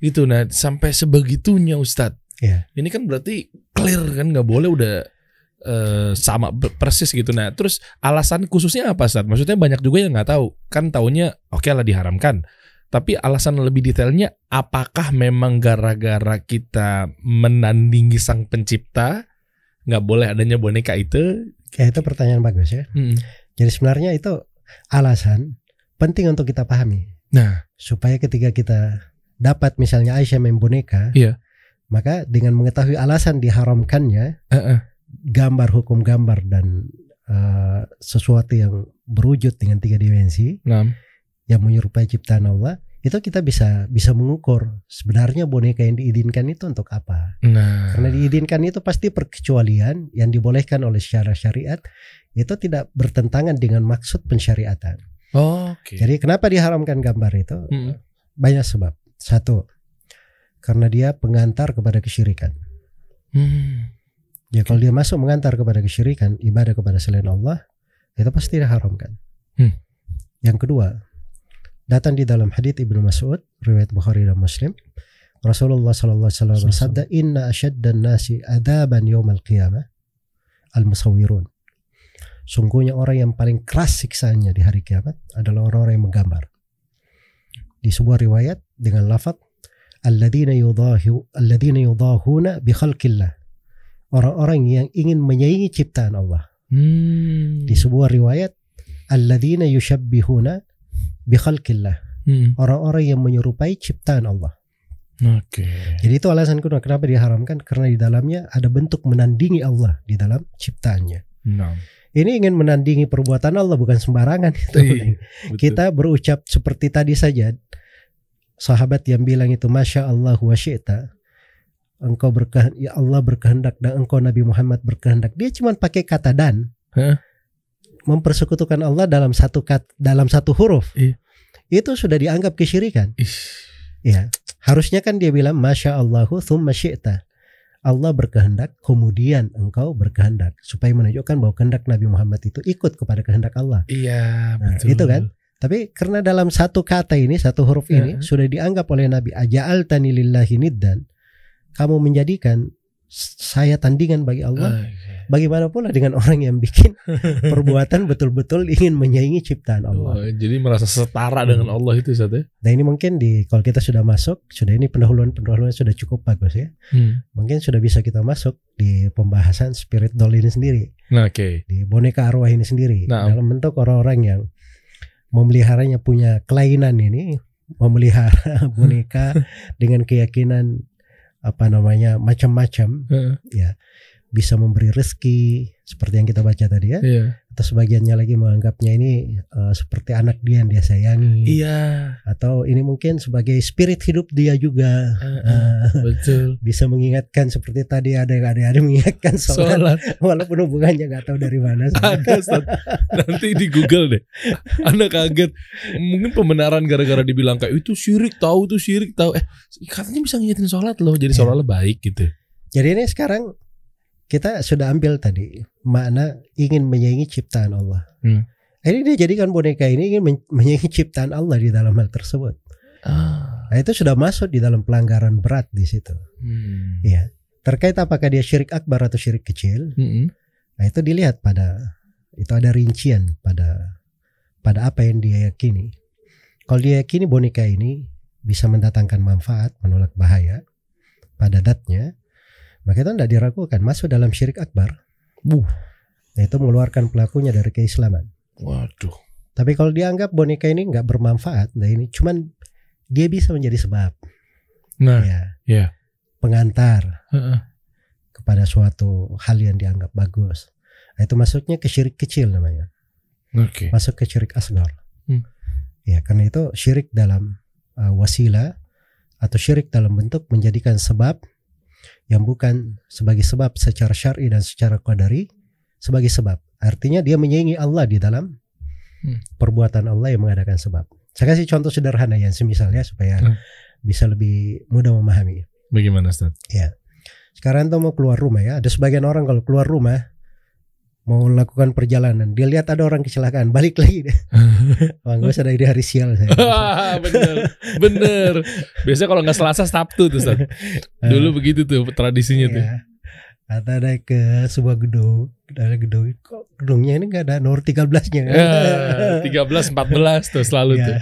Gitu nah sampai sebegitunya Ustad. yeah. Ini kan berarti clear kan nggak boleh udah Uh, sama persis gitu nah terus alasan khususnya apa saat maksudnya banyak juga yang nggak tahu kan taunya oke okay lah diharamkan tapi alasan lebih detailnya, apakah memang gara-gara kita menandingi sang pencipta, nggak boleh adanya boneka itu? Ya itu pertanyaan bagus ya. Hmm. Jadi sebenarnya itu alasan penting untuk kita pahami. Nah, supaya ketika kita dapat misalnya Aisyah main boneka, iya. maka dengan mengetahui alasan diharamkannya, uh -uh. gambar hukum gambar dan uh, sesuatu yang berwujud dengan tiga dimensi. Nah yang menyerupai ciptaan Allah itu kita bisa bisa mengukur sebenarnya boneka yang diizinkan itu untuk apa. Nah. Karena diizinkan itu pasti perkecualian yang dibolehkan oleh secara syariat itu tidak bertentangan dengan maksud pensyariatan. Oh, okay. Jadi kenapa diharamkan gambar itu? Hmm. Banyak sebab. Satu, karena dia pengantar kepada kesyirikan. Hmm. Ya kalau dia masuk mengantar kepada kesyirikan, ibadah kepada selain Allah, itu pasti diharamkan. Hmm. Yang kedua, datang di dalam hadits Ibnu Mas'ud riwayat Bukhari dan Muslim Rasulullah sallallahu alaihi wasallam bersabda inna asyaddan nasi adaban al qiyamah al musawwirun sungguhnya orang yang paling keras siksaannya di hari kiamat adalah orang-orang yang menggambar di sebuah riwayat dengan lafaz alladzina yudahu alladzina yudahuna bi khalqillah orang-orang yang ingin menyaingi ciptaan Allah hmm. di sebuah riwayat alladzina yushabbihuna bikhalqillah. Hmm. Orang-orang yang menyerupai ciptaan Allah. Oke. Okay. Jadi itu alasan kenapa diharamkan karena di dalamnya ada bentuk menandingi Allah di dalam ciptaannya. No. Nah. Ini ingin menandingi perbuatan Allah bukan sembarangan [laughs] itu. Iya, Kita berucap seperti tadi saja sahabat yang bilang itu masya Allah wa syaita. engkau berkehendak ya Allah berkehendak dan engkau Nabi Muhammad berkehendak dia cuma pakai kata dan huh? mempersekutukan Allah dalam satu kat, dalam satu huruf iya. itu sudah dianggap kesyirikan Ish. ya harusnya kan dia bilang masya Allahu thumma syi'ta Allah berkehendak kemudian engkau berkehendak supaya menunjukkan bahwa kehendak Nabi Muhammad itu ikut kepada kehendak Allah iya nah, betul itu kan tapi karena dalam satu kata ini satu huruf ya. ini iya. sudah dianggap oleh Nabi aja'al tanilillahi lillahi niddan kamu menjadikan saya tandingan bagi Allah. Uh, Bagaimana pula dengan [laughs] orang yang bikin perbuatan betul-betul ingin menyaingi ciptaan oh, Allah. Oh, jadi merasa setara hmm. dengan Allah itu saja? Ya? Nah ini mungkin di kalau kita sudah masuk, sudah ini pendahuluan-pendahuluan sudah cukup bagus ya. Hmm. Mungkin sudah bisa kita masuk di pembahasan spirit doll ini sendiri. Nah, oke. Okay. Di boneka arwah ini sendiri nah. dalam bentuk orang-orang yang memeliharanya punya kelainan ini memelihara [laughs] boneka [laughs] dengan keyakinan apa namanya macam-macam uh. ya bisa memberi rezeki seperti yang kita baca tadi ya. Iya. Atau sebagiannya lagi menganggapnya ini uh, seperti anak dia yang dia sayangi. Iya. Atau ini mungkin sebagai spirit hidup dia juga. Uh, uh, betul. [laughs] Bisa mengingatkan seperti tadi ada yang ada ada mengingatkan sholat, [laughs] walaupun hubungannya nggak tahu dari mana. ada nanti di Google deh. Anak kaget. Mungkin pembenaran gara-gara dibilang kayak itu syirik tahu itu syirik tahu. Eh katanya bisa ngingetin sholat loh. Jadi yeah. sholat baik gitu. Jadi ini sekarang kita sudah ambil tadi makna ingin menyaingi ciptaan Allah. Hmm. Ini dia jadikan boneka ini ingin menyaingi ciptaan Allah di dalam hal tersebut. Ah. Nah, itu sudah masuk di dalam pelanggaran berat di situ. Hmm. Ya. Terkait apakah dia syirik akbar atau syirik kecil? Hmm. Nah, itu dilihat pada itu ada rincian pada pada apa yang dia yakini. Kalau dia yakini boneka ini bisa mendatangkan manfaat, menolak bahaya pada datnya, maka itu tidak diragukan masuk dalam syirik akbar. Bu. Itu mengeluarkan pelakunya dari keislaman. Waduh. Tapi kalau dianggap boneka ini nggak bermanfaat, nah ini cuman dia bisa menjadi sebab. Nah, ya. Yeah. Pengantar uh -uh. kepada suatu hal yang dianggap bagus. Nah, itu masuknya ke syirik kecil namanya. Okay. Masuk ke syirik asgar. Hmm. Ya, karena itu syirik dalam uh, wasilah atau syirik dalam bentuk menjadikan sebab yang bukan sebagai sebab secara syar'i dan secara qadari sebagai sebab. Artinya dia menyaingi Allah di dalam hmm. perbuatan Allah yang mengadakan sebab. Saya kasih contoh sederhana ya semisalnya supaya hmm. bisa lebih mudah memahami. Bagaimana Ustaz? Ya. Sekarang tuh mau keluar rumah ya. Ada sebagian orang kalau keluar rumah mau lakukan perjalanan dia lihat ada orang kecelakaan balik lagi deh bang [laughs] gue sadar dari hari sial saya [laughs] bener bener biasanya kalau nggak selasa sabtu tuh Sat. Eh, dulu begitu tuh tradisinya tuh iya. Kata ada ke sebuah gedung dari gedung kok gedungnya ini nggak ada nomor 13 nya [laughs] ya, tiga belas empat belas tuh selalu iya. tuh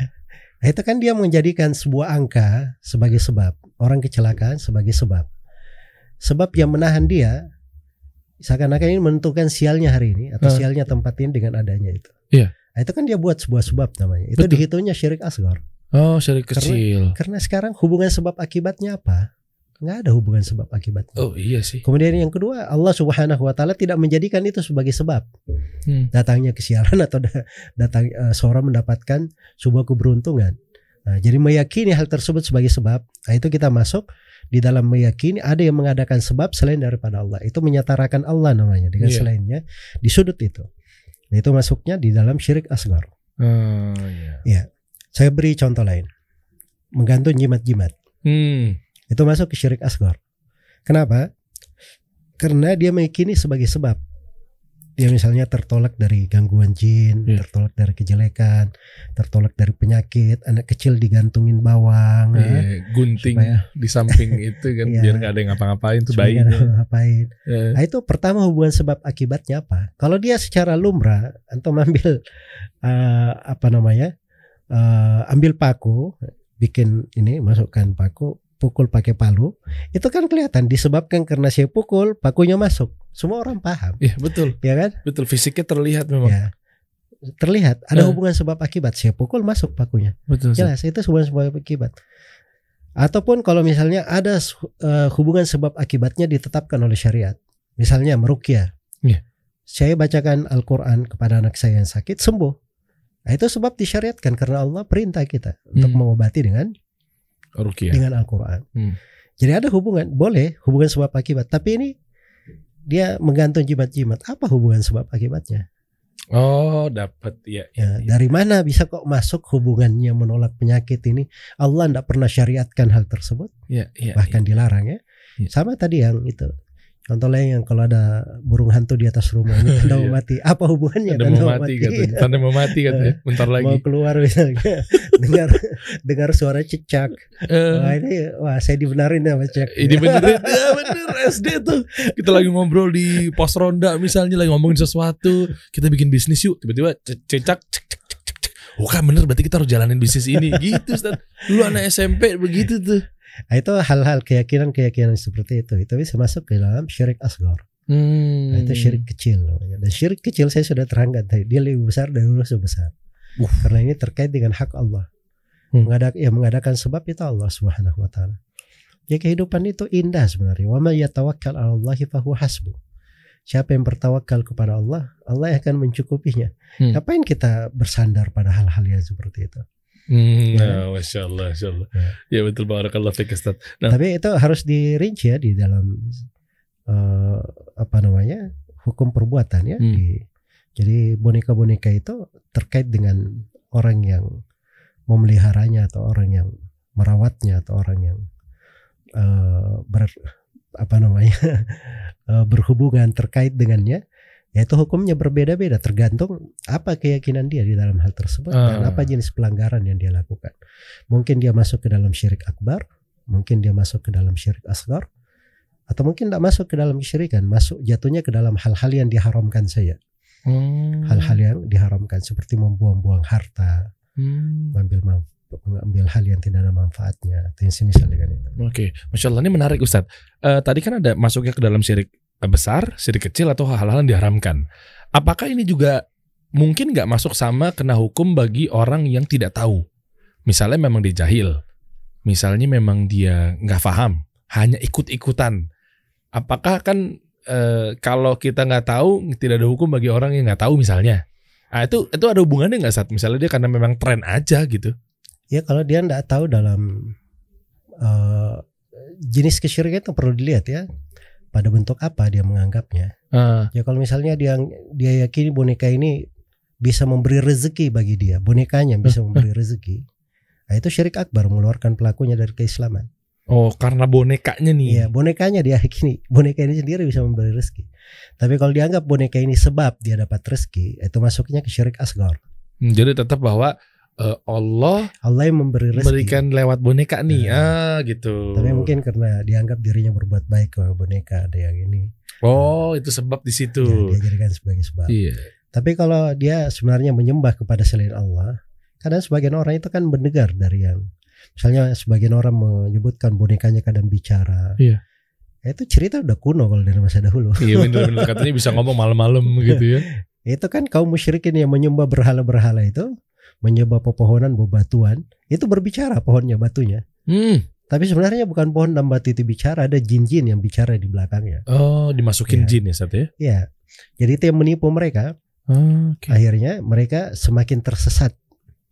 nah, itu kan dia menjadikan sebuah angka sebagai sebab orang kecelakaan sebagai sebab sebab yang menahan dia seakan-akan ini menentukan sialnya hari ini atau uh. sialnya tempat ini dengan adanya itu. Iya. Nah, itu kan dia buat sebuah sebab namanya. Itu dihitungnya syirik asgar, Oh, syirik karena, kecil. Karena sekarang hubungan sebab akibatnya apa? Enggak ada hubungan sebab akibatnya. Oh, iya sih. Kemudian yang kedua, Allah Subhanahu wa taala tidak menjadikan itu sebagai sebab. Hmm. Datangnya kesialan atau datang uh, seorang mendapatkan sebuah keberuntungan. Nah, jadi meyakini hal tersebut sebagai sebab, nah itu kita masuk di dalam meyakini ada yang mengadakan sebab selain daripada Allah. Itu menyatarakan Allah namanya dengan yeah. selainnya di sudut itu. Nah, itu masuknya di dalam syirik asgar. hmm, yeah. Oh, ya. Iya. Saya beri contoh lain. Menggantung jimat-jimat. Hmm. Itu masuk ke syirik asgar. Kenapa? Karena dia meyakini sebagai sebab ya misalnya tertolak dari gangguan jin, yeah. tertolak dari kejelekan, tertolak dari penyakit, anak kecil digantungin bawang, yeah, iya, ya, gunting supaya, di samping itu kan [laughs] yeah, biar nggak ada yang ngapa-ngapain tuh bayi. ngapain. Yeah. Nah, itu pertama hubungan sebab akibatnya apa? Kalau dia secara lumrah atau ambil uh, [laughs] apa namanya? Uh, ambil paku, bikin ini masukkan paku, pukul pakai palu, itu kan kelihatan disebabkan karena saya pukul, pakunya masuk. Semua orang paham. Iya, betul. Iya kan? Betul, fisiknya terlihat memang. Ya. Terlihat ada nah. hubungan sebab akibat. Siapa pukul masuk pakunya. Betul. Jelas sih. itu hubungan sebab akibat. Ataupun kalau misalnya ada eh, hubungan sebab akibatnya ditetapkan oleh syariat. Misalnya merukia. Iya. Saya bacakan Al-Qur'an kepada anak saya yang sakit sembuh. Nah, itu sebab disyariatkan karena Allah perintah kita hmm. untuk mengobati dengan rukia, Dengan Al-Qur'an. Hmm. Jadi ada hubungan, boleh hubungan sebab akibat, tapi ini dia menggantung jimat-jimat. Apa hubungan sebab akibatnya? Oh, dapat iya, iya, ya, ya, ya. Dari mana bisa kok masuk hubungannya menolak penyakit ini? Allah tidak pernah syariatkan hal tersebut. Ya, ya, Bahkan ya. dilarang ya. ya. Sama tadi yang itu Contohnya yang kalau ada burung hantu di atas rumah ini [laughs] iya. tanda mau mati. Apa hubungannya tanda, mau mati? Katanya. Tanda mau mati [laughs] katanya. Bentar lagi. Mau keluar misalnya. [laughs] dengar dengar suara cecak. Eh. wah ini wah saya dibenarin ya cecak. Ini benar, ya benar. SD tuh. Kita lagi ngobrol di pos ronda misalnya lagi ngomongin sesuatu, kita bikin bisnis yuk. Tiba-tiba cecak cek cek cek Oh kan bener berarti kita harus jalanin bisnis ini gitu Ustaz. lu anak SMP begitu tuh. Nah, itu hal-hal keyakinan-keyakinan seperti itu itu bisa masuk ke dalam syirik asgor. Hmm. Nah, itu syirik kecil Dan syirik kecil saya sudah terangkat tadi dia lebih besar dari lebih besar. Uh. Karena ini terkait dengan hak Allah. Hmm. Mengadak, ya, mengadakan sebab itu Allah Subhanahu wa taala. Ya kehidupan itu indah sebenarnya. Wa may yatawakkal 'ala Allah fahuwa hasbuh. Siapa yang bertawakal kepada Allah, Allah akan mencukupinya. Hmm. Ngapain kita bersandar pada hal-hal yang seperti itu? Hmm. Nah, masya Allah, masya Allah. Ya. ya betul barakallah fiik Ustaz. Nah, tapi itu harus dirinci ya di dalam uh, apa namanya? hukum perbuatan ya hmm. di jadi boneka-boneka itu terkait dengan orang yang memeliharanya atau orang yang merawatnya atau orang yang uh, ber apa namanya [laughs] eh, berhubungan terkait dengannya ya itu hukumnya berbeda-beda tergantung apa keyakinan dia di dalam hal tersebut hmm. dan ah. apa jenis pelanggaran yang dia lakukan. Mungkin dia masuk ke dalam syirik akbar, mungkin dia masuk ke dalam syirik asgar, atau mungkin tidak masuk ke dalam syirikan, masuk jatuhnya ke dalam hal-hal yang diharamkan saja. hal hmm. Hal-hal yang diharamkan seperti membuang-buang harta, hmm. mengambil mengambil hal yang tidak ada manfaatnya, tensi misalnya kan itu. Oke, okay. masya Allah ini menarik Ustadz. Uh, tadi kan ada masuknya ke dalam syirik besar, sirik kecil atau hal-hal yang diharamkan. Apakah ini juga mungkin nggak masuk sama kena hukum bagi orang yang tidak tahu? Misalnya memang dia jahil, misalnya memang dia nggak paham, hanya ikut-ikutan. Apakah kan e, kalau kita nggak tahu tidak ada hukum bagi orang yang nggak tahu misalnya? Nah, itu itu ada hubungannya nggak saat misalnya dia karena memang tren aja gitu? Ya kalau dia nggak tahu dalam uh, jenis kesyirikan itu perlu dilihat ya pada bentuk apa dia menganggapnya. Uh. Ya kalau misalnya dia dia yakini boneka ini bisa memberi rezeki bagi dia, bonekanya bisa [laughs] memberi rezeki. Nah, itu syirik akbar mengeluarkan pelakunya dari keislaman. Oh, karena bonekanya nih. Iya, bonekanya dia yakini boneka ini sendiri bisa memberi rezeki. Tapi kalau dianggap boneka ini sebab dia dapat rezeki, itu masuknya ke syirik asgar. Hmm, jadi tetap bahwa uh, Allah Allah yang memberi rezeki memberikan lewat boneka nih nah. ah gitu tapi mungkin karena dianggap dirinya berbuat baik ke boneka ada yang ini oh itu sebab di situ ya, dia jadikan sebagai sebab iya. tapi kalau dia sebenarnya menyembah kepada selain Allah karena sebagian orang itu kan mendengar dari yang misalnya sebagian orang menyebutkan bonekanya kadang bicara iya. Ya, itu cerita udah kuno kalau dari masa dahulu iya benar-benar katanya bisa ngomong malam-malam gitu ya [laughs] itu kan kaum musyrikin yang menyembah berhala-berhala itu menyebab pepohonan bebatuan itu berbicara pohonnya batunya. Hmm. Tapi sebenarnya bukan pohon dan batu itu bicara, ada jin-jin yang bicara di belakangnya. Oh, dimasukin ya. jin ya satu ya? Iya. Jadi itu yang menipu mereka. Oh, okay. Akhirnya mereka semakin tersesat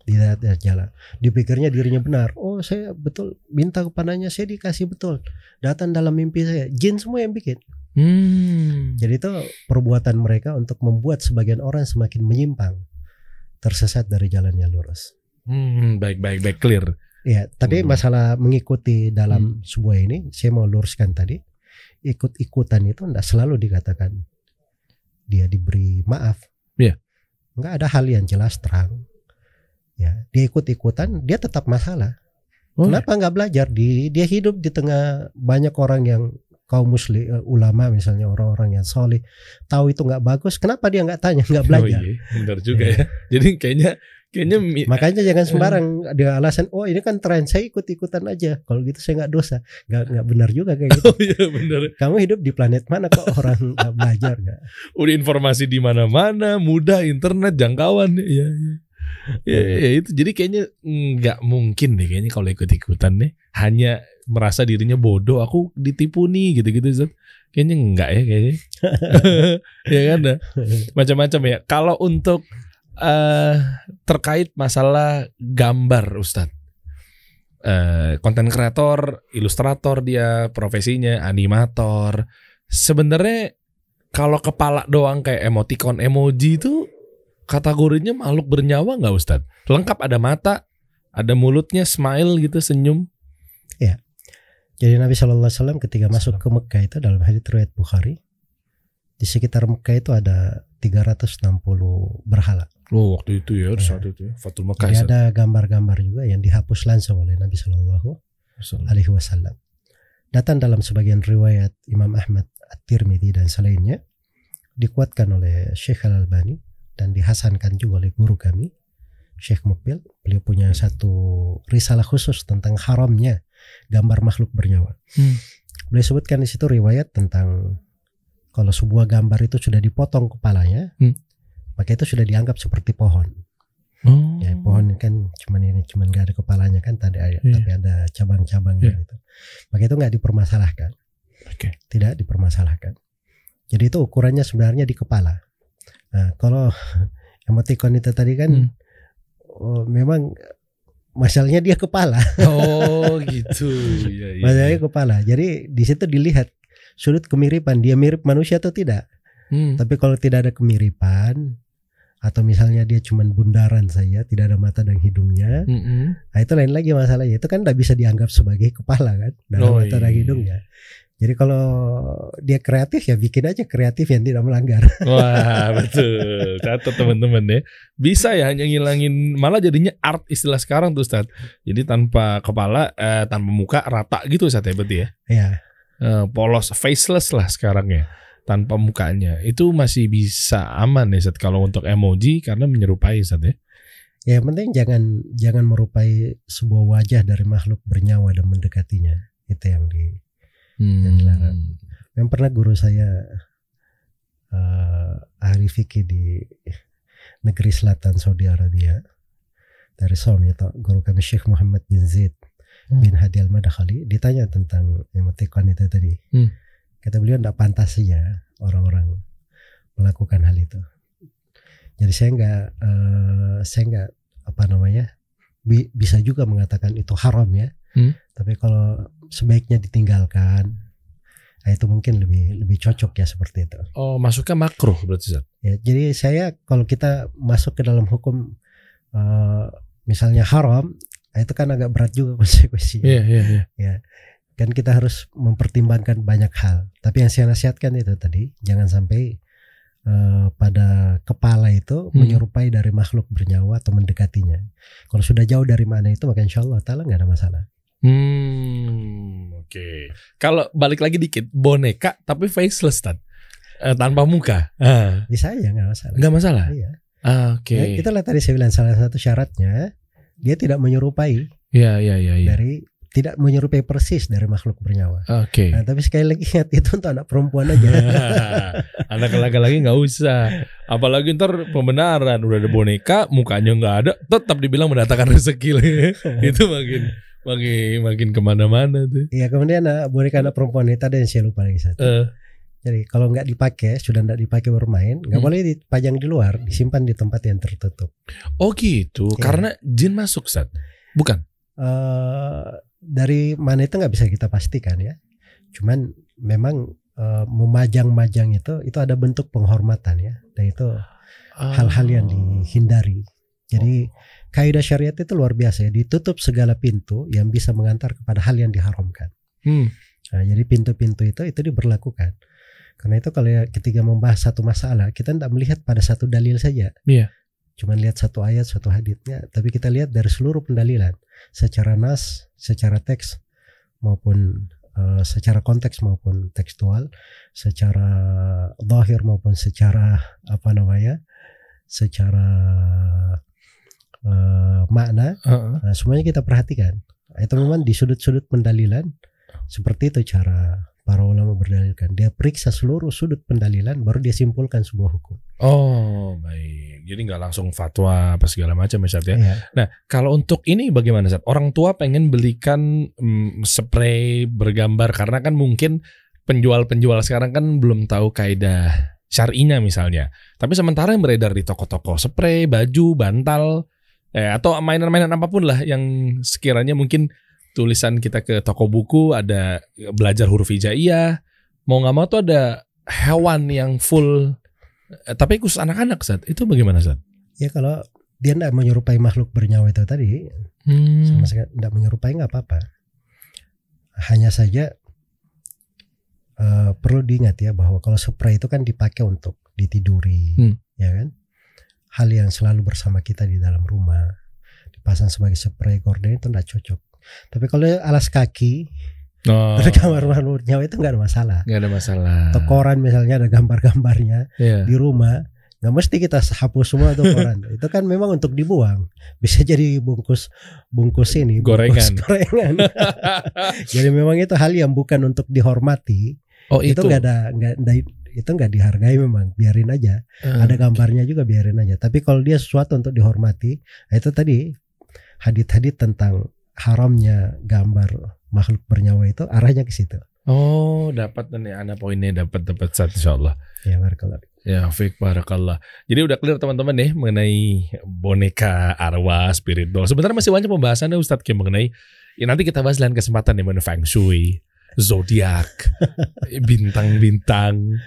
di jalan. Dipikirnya dirinya benar. Oh, saya betul minta kepadanya, saya dikasih betul. Datang dalam mimpi saya. Jin semua yang bikin. Hmm. Jadi itu perbuatan mereka untuk membuat sebagian orang semakin menyimpang tersesat dari jalan yang lurus. Hmm, baik baik baik clear. Ya, tapi hmm. masalah mengikuti dalam hmm. sebuah ini saya mau luruskan tadi. Ikut-ikutan itu tidak selalu dikatakan dia diberi maaf. Iya. Enggak ada hal yang jelas terang. Ya, dia ikut-ikutan, dia tetap masalah. Oh. Iya. Kenapa nggak belajar? Di, dia hidup di tengah banyak orang yang kaum muslim eh, ulama misalnya orang-orang yang soleh tahu itu nggak bagus kenapa dia nggak tanya nggak [laughs] oh, belajar oh, iya. benar juga iya. ya jadi kayaknya kayaknya makanya jangan eh. sembarang uh, ada alasan oh ini kan tren saya ikut ikutan aja kalau gitu saya nggak dosa nggak nggak benar juga kayak gitu [laughs] oh, iya, benar. kamu hidup di planet mana kok orang nggak eh, belajar nggak udah informasi di mana-mana mudah internet jangkauan ya, ya. Ya, ya itu jadi kayaknya nggak mungkin deh kayaknya kalau ikut ikutan nih hanya merasa dirinya bodoh aku ditipu nih gitu-gitu kayaknya enggak ya kayaknya [laughs] ya kan nah, macam-macam ya kalau untuk uh, terkait masalah gambar Ustad, eh, konten uh, kreator, ilustrator dia profesinya, animator. Sebenarnya kalau kepala doang kayak emoticon, emoji itu kategorinya makhluk bernyawa nggak Ustad? Lengkap ada mata, ada mulutnya, smile gitu, senyum. Ya, jadi Nabi Shallallahu Alaihi Wasallam ketika masuk ke Mekah itu dalam hadits riwayat Bukhari di sekitar Mekah itu ada 360 berhala. Oh waktu itu ya, ya. saat itu ya. Fatul Mekah. ada gambar-gambar juga yang dihapus langsung oleh Nabi Shallallahu Alaihi Wasallam. Datang dalam sebagian riwayat Imam Ahmad At-Tirmidzi dan selainnya dikuatkan oleh Syekh Al Albani dan dihasankan juga oleh guru kami Syekh Mubil. Beliau punya hmm. satu risalah khusus tentang haramnya gambar makhluk bernyawa. Hmm. Beliau sebutkan di situ riwayat tentang kalau sebuah gambar itu sudah dipotong kepalanya, hmm. maka itu sudah dianggap seperti pohon. Oh. Ya, pohon kan cuman ini cuman gak ada kepalanya kan tadi ada, yeah. tapi ada cabang-cabangnya yeah. gitu. Maka itu nggak dipermasalahkan. Okay. Tidak dipermasalahkan. Jadi itu ukurannya sebenarnya di kepala. Nah, kalau [laughs] emotikon itu tadi kan hmm. oh, memang masalahnya dia kepala. Oh gitu. Ya, ya. Masalahnya kepala. Jadi di situ dilihat sudut kemiripan dia mirip manusia atau tidak. Hmm. Tapi kalau tidak ada kemiripan atau misalnya dia cuman bundaran saja, tidak ada mata dan hidungnya, mm -hmm. nah itu lain lagi masalahnya. Itu kan tidak bisa dianggap sebagai kepala kan dalam oh, mata dan iya. hidungnya. Jadi kalau dia kreatif ya bikin aja kreatif yang tidak melanggar. [laughs] Wah betul, catat teman-teman ya. Bisa ya hanya ngilangin, malah jadinya art istilah sekarang tuh Ustaz. Jadi tanpa kepala, eh, tanpa muka, rata gitu Ustaz ya berarti ya? Iya. Eh, polos, faceless lah sekarang ya. Tanpa mukanya. Itu masih bisa aman ya Ustaz kalau untuk emoji karena menyerupai Ustaz ya. Ya yang penting jangan jangan merupai sebuah wajah dari makhluk bernyawa dan mendekatinya. Itu yang di hmm. dilarang. Yang pernah guru saya uh, ahli fikih di negeri selatan Saudi Arabia dari Som ya guru kami Syekh Muhammad bin Zaid hmm. bin Hadi Al Madakhali ditanya tentang emoticon itu tadi. Hmm. Kata beliau tidak pantasnya orang-orang melakukan hal itu. Jadi saya nggak, uh, saya nggak apa namanya, bi bisa juga mengatakan itu haram ya. Hmm tapi kalau sebaiknya ditinggalkan Nah, itu mungkin lebih lebih cocok ya seperti itu. Oh, masuknya makruh berarti Zat. Ya, jadi saya kalau kita masuk ke dalam hukum uh, misalnya haram, nah itu kan agak berat juga [laughs] konsekuensinya. Iya, yeah, iya, yeah, Yeah. Ya. Kan kita harus mempertimbangkan banyak hal. Tapi yang saya nasihatkan itu tadi, jangan sampai uh, pada kepala itu hmm. menyerupai dari makhluk bernyawa atau mendekatinya. Kalau sudah jauh dari mana itu maka insya Allah taala nggak ada masalah. Hmm, oke. Okay. Kalau balik lagi dikit, boneka tapi faceless kan? Eh, tanpa muka. Uh. Bisa aja nggak masalah. Nggak masalah. Iya. Ah, oke. Okay. Ya, nah, kita lihat tadi saya bilang salah satu syaratnya dia tidak menyerupai. Iya, iya, iya. Ya. Dari tidak menyerupai persis dari makhluk bernyawa. Oke. Okay. Nah, tapi sekali lagi [laughs] ingat itu untuk anak perempuan aja. [laughs] anak laki-laki nggak usah. Apalagi ntar pembenaran udah ada boneka, mukanya nggak ada, tetap dibilang mendatangkan rezeki. [laughs] itu makin makin makin kemana-mana tuh. Iya kemudian nah, boneka anak perempuan itu ada yang saya lupa lagi satu. Uh. Jadi kalau nggak dipakai sudah nggak dipakai bermain nggak hmm. boleh dipajang di luar disimpan di tempat yang tertutup. Oh gitu ya. karena jin masuk saat bukan? Uh, dari mana itu nggak bisa kita pastikan ya. Cuman memang uh, memajang-majang itu itu ada bentuk penghormatan ya dan itu ah. hal-hal uh. yang dihindari. Jadi oh kaidah syariat itu luar biasa ya ditutup segala pintu yang bisa mengantar kepada hal yang diharamkan hmm. nah, jadi pintu-pintu itu itu diberlakukan karena itu kalau ya, ketika membahas satu masalah kita tidak melihat pada satu dalil saja yeah. cuman lihat satu ayat satu haditnya tapi kita lihat dari seluruh pendalilan secara nas secara teks maupun uh, secara konteks maupun tekstual secara zahir maupun secara apa namanya secara uh, makna, uh-uh. nah, semuanya kita perhatikan. Itu memang di sudut-sudut pendalilan seperti itu cara para ulama berdalilkan. Dia periksa seluruh sudut pendalilan, baru dia simpulkan sebuah hukum. Oh, baik. Jadi nggak langsung fatwa apa segala macam, Ustaz ya. Iya. Nah, kalau untuk ini bagaimana, Ustaz? Orang tua pengen belikan mm, spray bergambar karena kan mungkin penjual-penjual sekarang kan belum tahu kaidah syarinya misalnya. Tapi sementara yang beredar di toko-toko spray, baju, bantal eh, atau mainan-mainan apapun lah yang sekiranya mungkin tulisan kita ke toko buku ada belajar huruf hijaiyah mau nggak mau tuh ada hewan yang full eh, tapi khusus anak-anak saat itu bagaimana saat ya kalau dia tidak menyerupai makhluk bernyawa itu tadi hmm. sama sekali tidak menyerupai nggak apa-apa hanya saja uh, perlu diingat ya bahwa kalau spray itu kan dipakai untuk ditiduri hmm. ya kan hal yang selalu bersama kita di dalam rumah dipasang sebagai spray gorden itu tidak cocok tapi kalau alas kaki Oh. kamar makhluk nyawa itu nggak ada masalah. Nggak ada masalah. Atau misalnya ada gambar-gambarnya yeah. di rumah, nggak mesti kita hapus semua tuh [laughs] itu kan memang untuk dibuang. Bisa jadi bungkus bungkus ini. Gorengan. gorengan. [laughs] jadi memang itu hal yang bukan untuk dihormati. Oh itu nggak ada nggak itu nggak dihargai memang biarin aja hmm. ada gambarnya juga biarin aja tapi kalau dia sesuatu untuk dihormati nah itu tadi hadit-hadit tentang haramnya gambar makhluk bernyawa itu arahnya ke situ oh dapat nih ya, ada poinnya dapat dapat satu insyaallah ya barakallah Ya, fik barakallah. Jadi udah clear teman-teman nih mengenai boneka arwah spiritual. Sebenarnya masih banyak pembahasan pembahasannya Ustadz Kim mengenai ya nanti kita bahas lain kesempatan nih mengenai feng shui, zodiak, bintang-bintang,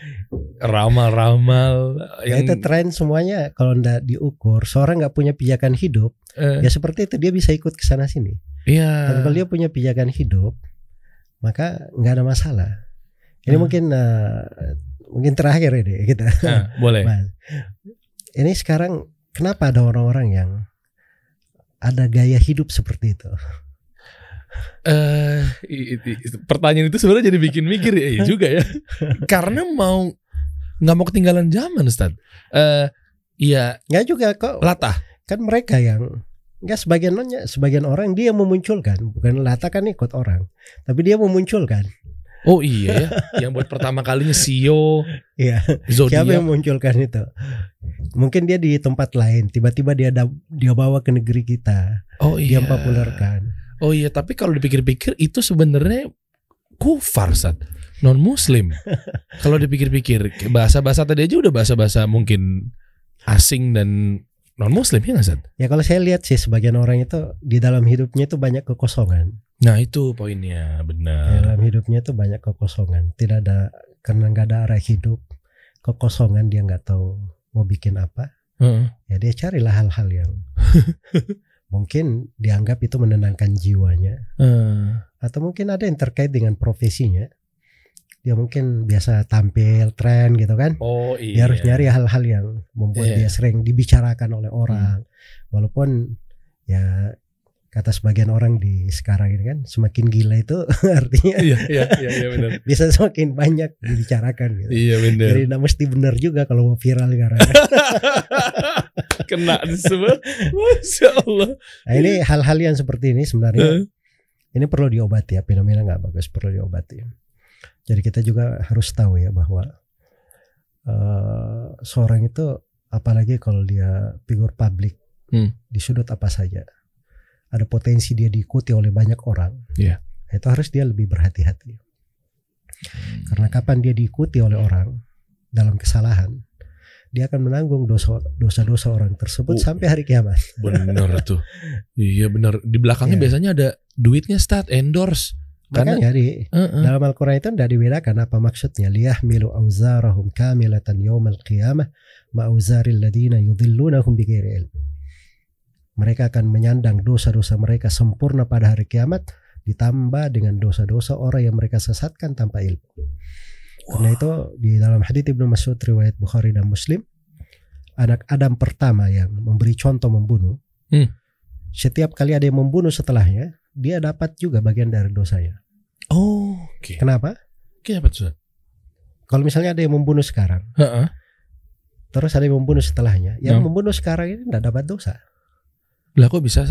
ramal-ramal. Ya, yang... Itu tren semuanya kalau ndak diukur. Seorang nggak punya pijakan hidup, eh. ya seperti itu dia bisa ikut ke sana sini. Iya. Tapi Kalau dia punya pijakan hidup, maka nggak ada masalah. Ini hmm. mungkin uh, mungkin terakhir ini kita. Nah, boleh. Mas, ini sekarang kenapa ada orang-orang yang ada gaya hidup seperti itu? Eh, uh, pertanyaan itu sebenarnya jadi bikin mikir ya [laughs] juga ya. Karena mau nggak mau ketinggalan zaman, Ustaz. Eh, uh, iya. Nggak juga kok. Latah. Kan mereka yang Enggak sebagian sebagian orang dia memunculkan, bukan Latah kan ikut orang, tapi dia memunculkan. Oh iya ya, yang buat pertama kalinya CEO Iya. Zodiac. Siapa yang munculkan itu? Mungkin dia di tempat lain, tiba-tiba dia dia bawa ke negeri kita. Oh iya. Dia populerkan. Oh iya, tapi kalau dipikir-pikir itu sebenarnya kufar Sat. Non muslim. [laughs] kalau dipikir-pikir bahasa-bahasa tadi aja udah bahasa-bahasa mungkin asing dan non muslim ya nggak Sat? Ya kalau saya lihat sih sebagian orang itu di dalam hidupnya itu banyak kekosongan. Nah itu poinnya benar. Di dalam hidupnya itu banyak kekosongan. Tidak ada karena nggak ada arah hidup, kekosongan dia nggak tahu mau bikin apa. Uh -uh. Ya dia carilah hal-hal yang [laughs] mungkin dianggap itu menenangkan jiwanya hmm. atau mungkin ada yang terkait dengan profesinya dia mungkin biasa tampil tren gitu kan oh, iya. dia harus iya. nyari hal-hal yang membuat yeah. dia iya. sering dibicarakan oleh hmm. orang hmm. walaupun ya kata sebagian orang di sekarang ini kan semakin gila itu [laughs] artinya yeah, yeah, yeah, yeah, bisa semakin banyak dibicarakan gitu. Iya benar. Jadi nah, mesti benar juga kalau mau viral karena [laughs] [laughs] kena semua. Masya Allah. Nah, ini hal-hal yang seperti ini sebenarnya eh. ini perlu diobati ya fenomena nggak bagus perlu diobati. Jadi kita juga harus tahu ya bahwa uh, seorang itu apalagi kalau dia figur publik hmm. di sudut apa saja ada potensi dia diikuti oleh banyak orang. Yeah. Iya. itu harus dia lebih berhati-hati. Hmm. Karena kapan dia diikuti oleh orang dalam kesalahan, dia akan menanggung dosa-dosa orang tersebut oh, sampai hari kiamat. Benar [laughs] tuh. Iya benar. Di belakangnya yeah. biasanya ada duitnya start endorse. Karena Makanya uh-uh. dalam Al-Qur'an itu tidak dibedakan apa maksudnya liyah milu auzarahum kamilatan yaumal qiyamah ma'uzaril ladina yudhillunahum bighairi ilm. Mereka akan menyandang dosa-dosa mereka sempurna pada hari kiamat ditambah dengan dosa-dosa orang yang mereka sesatkan tanpa ilmu. Karena itu di dalam hadits Ibnu Mas'ud riwayat Bukhari dan Muslim, anak Adam pertama yang memberi contoh membunuh, hmm. setiap kali ada yang membunuh setelahnya, dia dapat juga bagian dari dosanya. Oh, okay. kenapa? Kenapa tuh? Kalau misalnya ada yang membunuh sekarang, uh-uh. terus ada yang membunuh setelahnya, yang nah. membunuh sekarang ini tidak dapat dosa. Lah kok bisa?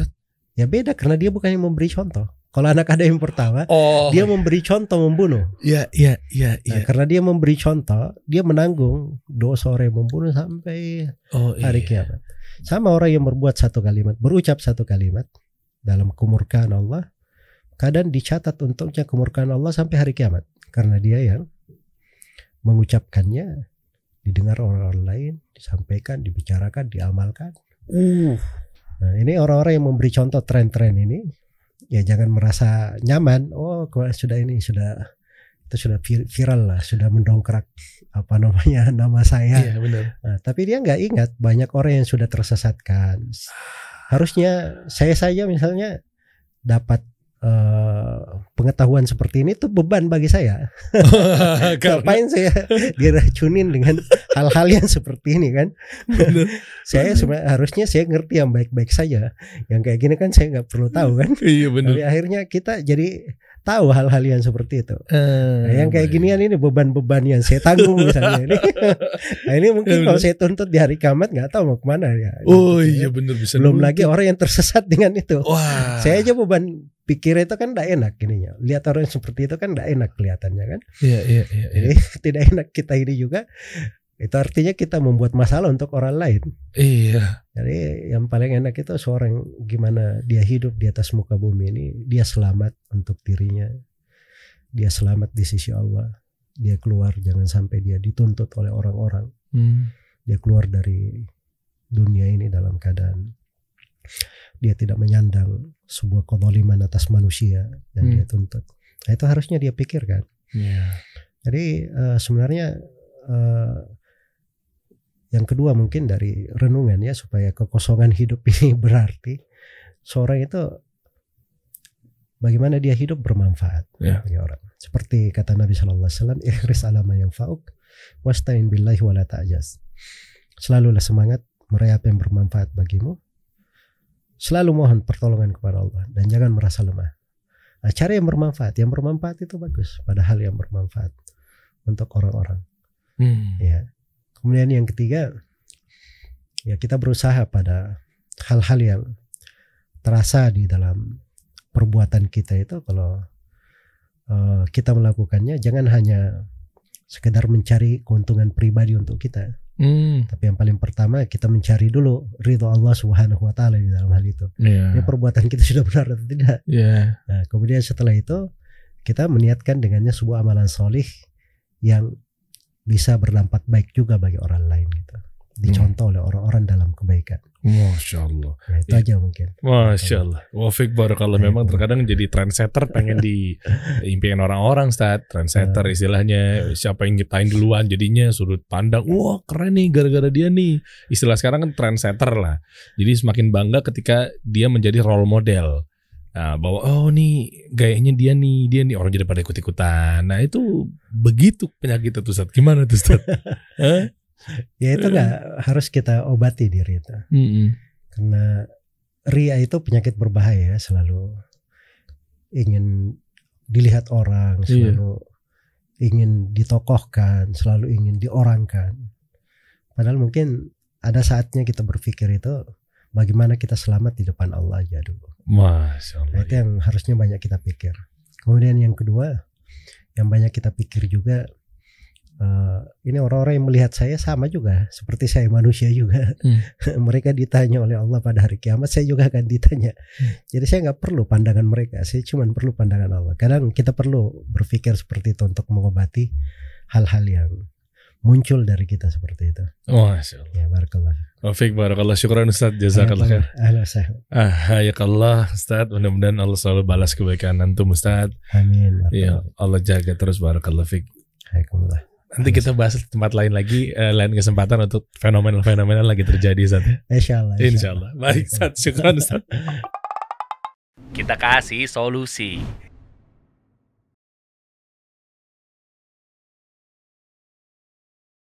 Ya beda karena dia bukan yang memberi contoh. Kalau anak ada yang pertama, oh. dia memberi contoh membunuh. Iya, iya, iya, nah, iya. Nah, karena dia memberi contoh, dia menanggung dosa orang yang membunuh sampai oh, iya. hari kiamat. Sama orang yang berbuat satu kalimat, berucap satu kalimat dalam kemurkaan Allah, kadang dicatat untuknya kemurkaan Allah sampai hari kiamat karena dia yang mengucapkannya didengar orang-orang lain, disampaikan, dibicarakan, diamalkan. Uh. Nah, ini orang-orang yang memberi contoh tren-tren ini ya jangan merasa nyaman oh sudah ini sudah itu sudah viral lah sudah mendongkrak apa namanya [laughs] nama saya iya, benar. Nah, tapi dia nggak ingat banyak orang yang sudah tersesatkan harusnya saya saja misalnya dapat Uh, pengetahuan seperti ini tuh beban bagi saya. [laughs] Ngapain saya diracunin dengan hal-hal yang seperti ini kan? [laughs] saya sebenarnya harusnya saya ngerti yang baik-baik saja. Yang kayak gini kan saya nggak perlu tahu kan? iya benar. Tapi akhirnya kita jadi tahu hal-hal yang seperti itu. Uh, nah, yang kayak ginian ini beban-beban yang saya tanggung misalnya ini. [laughs] nah, ini mungkin iya, kalau saya tuntut di hari kiamat nggak tahu mau kemana ya. Oh iya benar bisa. Belum lagi orang yang tersesat dengan itu. Wah. Saya aja beban Pikir itu kan tidak enak ininya. Lihat orang seperti itu kan tidak enak kelihatannya kan. Iya iya iya. iya. Jadi [laughs] tidak enak kita ini juga. Itu artinya kita membuat masalah untuk orang lain. Iya. Jadi yang paling enak itu seorang gimana dia hidup di atas muka bumi ini dia selamat untuk dirinya. Dia selamat di sisi Allah. Dia keluar jangan sampai dia dituntut oleh orang-orang. Hmm. Dia keluar dari dunia ini dalam keadaan dia tidak menyandang sebuah kezaliman atas manusia yang hmm. dia tuntut. Nah, itu harusnya dia pikirkan. Yeah. Jadi uh, sebenarnya uh, yang kedua mungkin dari renungan ya supaya kekosongan hidup [laughs] ini berarti seorang itu bagaimana dia hidup bermanfaat yeah. bagi orang. Seperti kata Nabi Shallallahu Alaihi Wasallam, ikhris yang fauk, wasta'in billahi wala Selalu Selalulah semangat meraih yang bermanfaat bagimu Selalu mohon pertolongan kepada Allah dan jangan merasa lemah. Nah, cari yang bermanfaat. Yang bermanfaat itu bagus. Padahal yang bermanfaat untuk orang-orang. Hmm. Ya. Kemudian yang ketiga, ya kita berusaha pada hal-hal yang terasa di dalam perbuatan kita itu kalau uh, kita melakukannya jangan hanya sekedar mencari keuntungan pribadi untuk kita Hmm. Tapi yang paling pertama kita mencari dulu ridho Allah Subhanahu wa taala di dalam hal itu. Yeah. Ini perbuatan kita [laughs] sudah benar atau tidak. Yeah. Nah, kemudian setelah itu kita meniatkan dengannya sebuah amalan solih yang bisa berdampak baik juga bagi orang lain gitu. Dicontoh hmm. oleh orang-orang dalam kebaikan. Masya Allah. Nah, itu aja mungkin. Masya Allah. Wafik baru kalau memang terkadang jadi trendsetter pengen di impian orang-orang saat Trendsetter iya. istilahnya siapa yang nyiptain duluan jadinya sudut pandang. Wah keren nih gara-gara dia nih. Istilah sekarang kan trendsetter lah. Jadi semakin bangga ketika dia menjadi role model. Nah, bahwa oh nih gayanya dia nih, dia nih orang jadi pada ikut-ikutan. Nah, itu begitu penyakit itu saat Gimana tuh saat? [laughs] ya itu nggak harus kita obati diri itu mm-hmm. karena ria itu penyakit berbahaya ya, selalu ingin dilihat orang iya. selalu yeah. ingin ditokohkan selalu ingin diorangkan padahal mungkin ada saatnya kita berpikir itu bagaimana kita selamat di depan Allah aja dulu Masya Allah, nah, itu iya. yang harusnya banyak kita pikir kemudian yang kedua yang banyak kita pikir juga Eh, ini orang-orang yang melihat saya sama juga seperti saya manusia juga hmm. [laughs] mereka ditanya oleh Allah pada hari kiamat saya juga akan ditanya hmm. jadi saya nggak perlu pandangan mereka saya cuma perlu pandangan Allah kadang kita perlu berpikir seperti itu untuk mengobati hal-hal yang muncul dari kita seperti itu. Oh, ya, barakallah. Wafik barakallah. Syukran Ustaz. Jazakallah khair. Ah, hayakallah Ustaz. Mudah-mudahan Allah selalu balas kebaikan antum Ustaz. Amin. Ya, Allah jaga terus barakallah Fik. Hayakallah. Nanti kita bahas tempat lain lagi, uh, lain kesempatan untuk fenomena-fenomena lagi terjadi saat. Ya. Insya Allah. Insya, Allah. Allah. Baik, Ustaz. Syukur, Ustaz. Kita kasih solusi.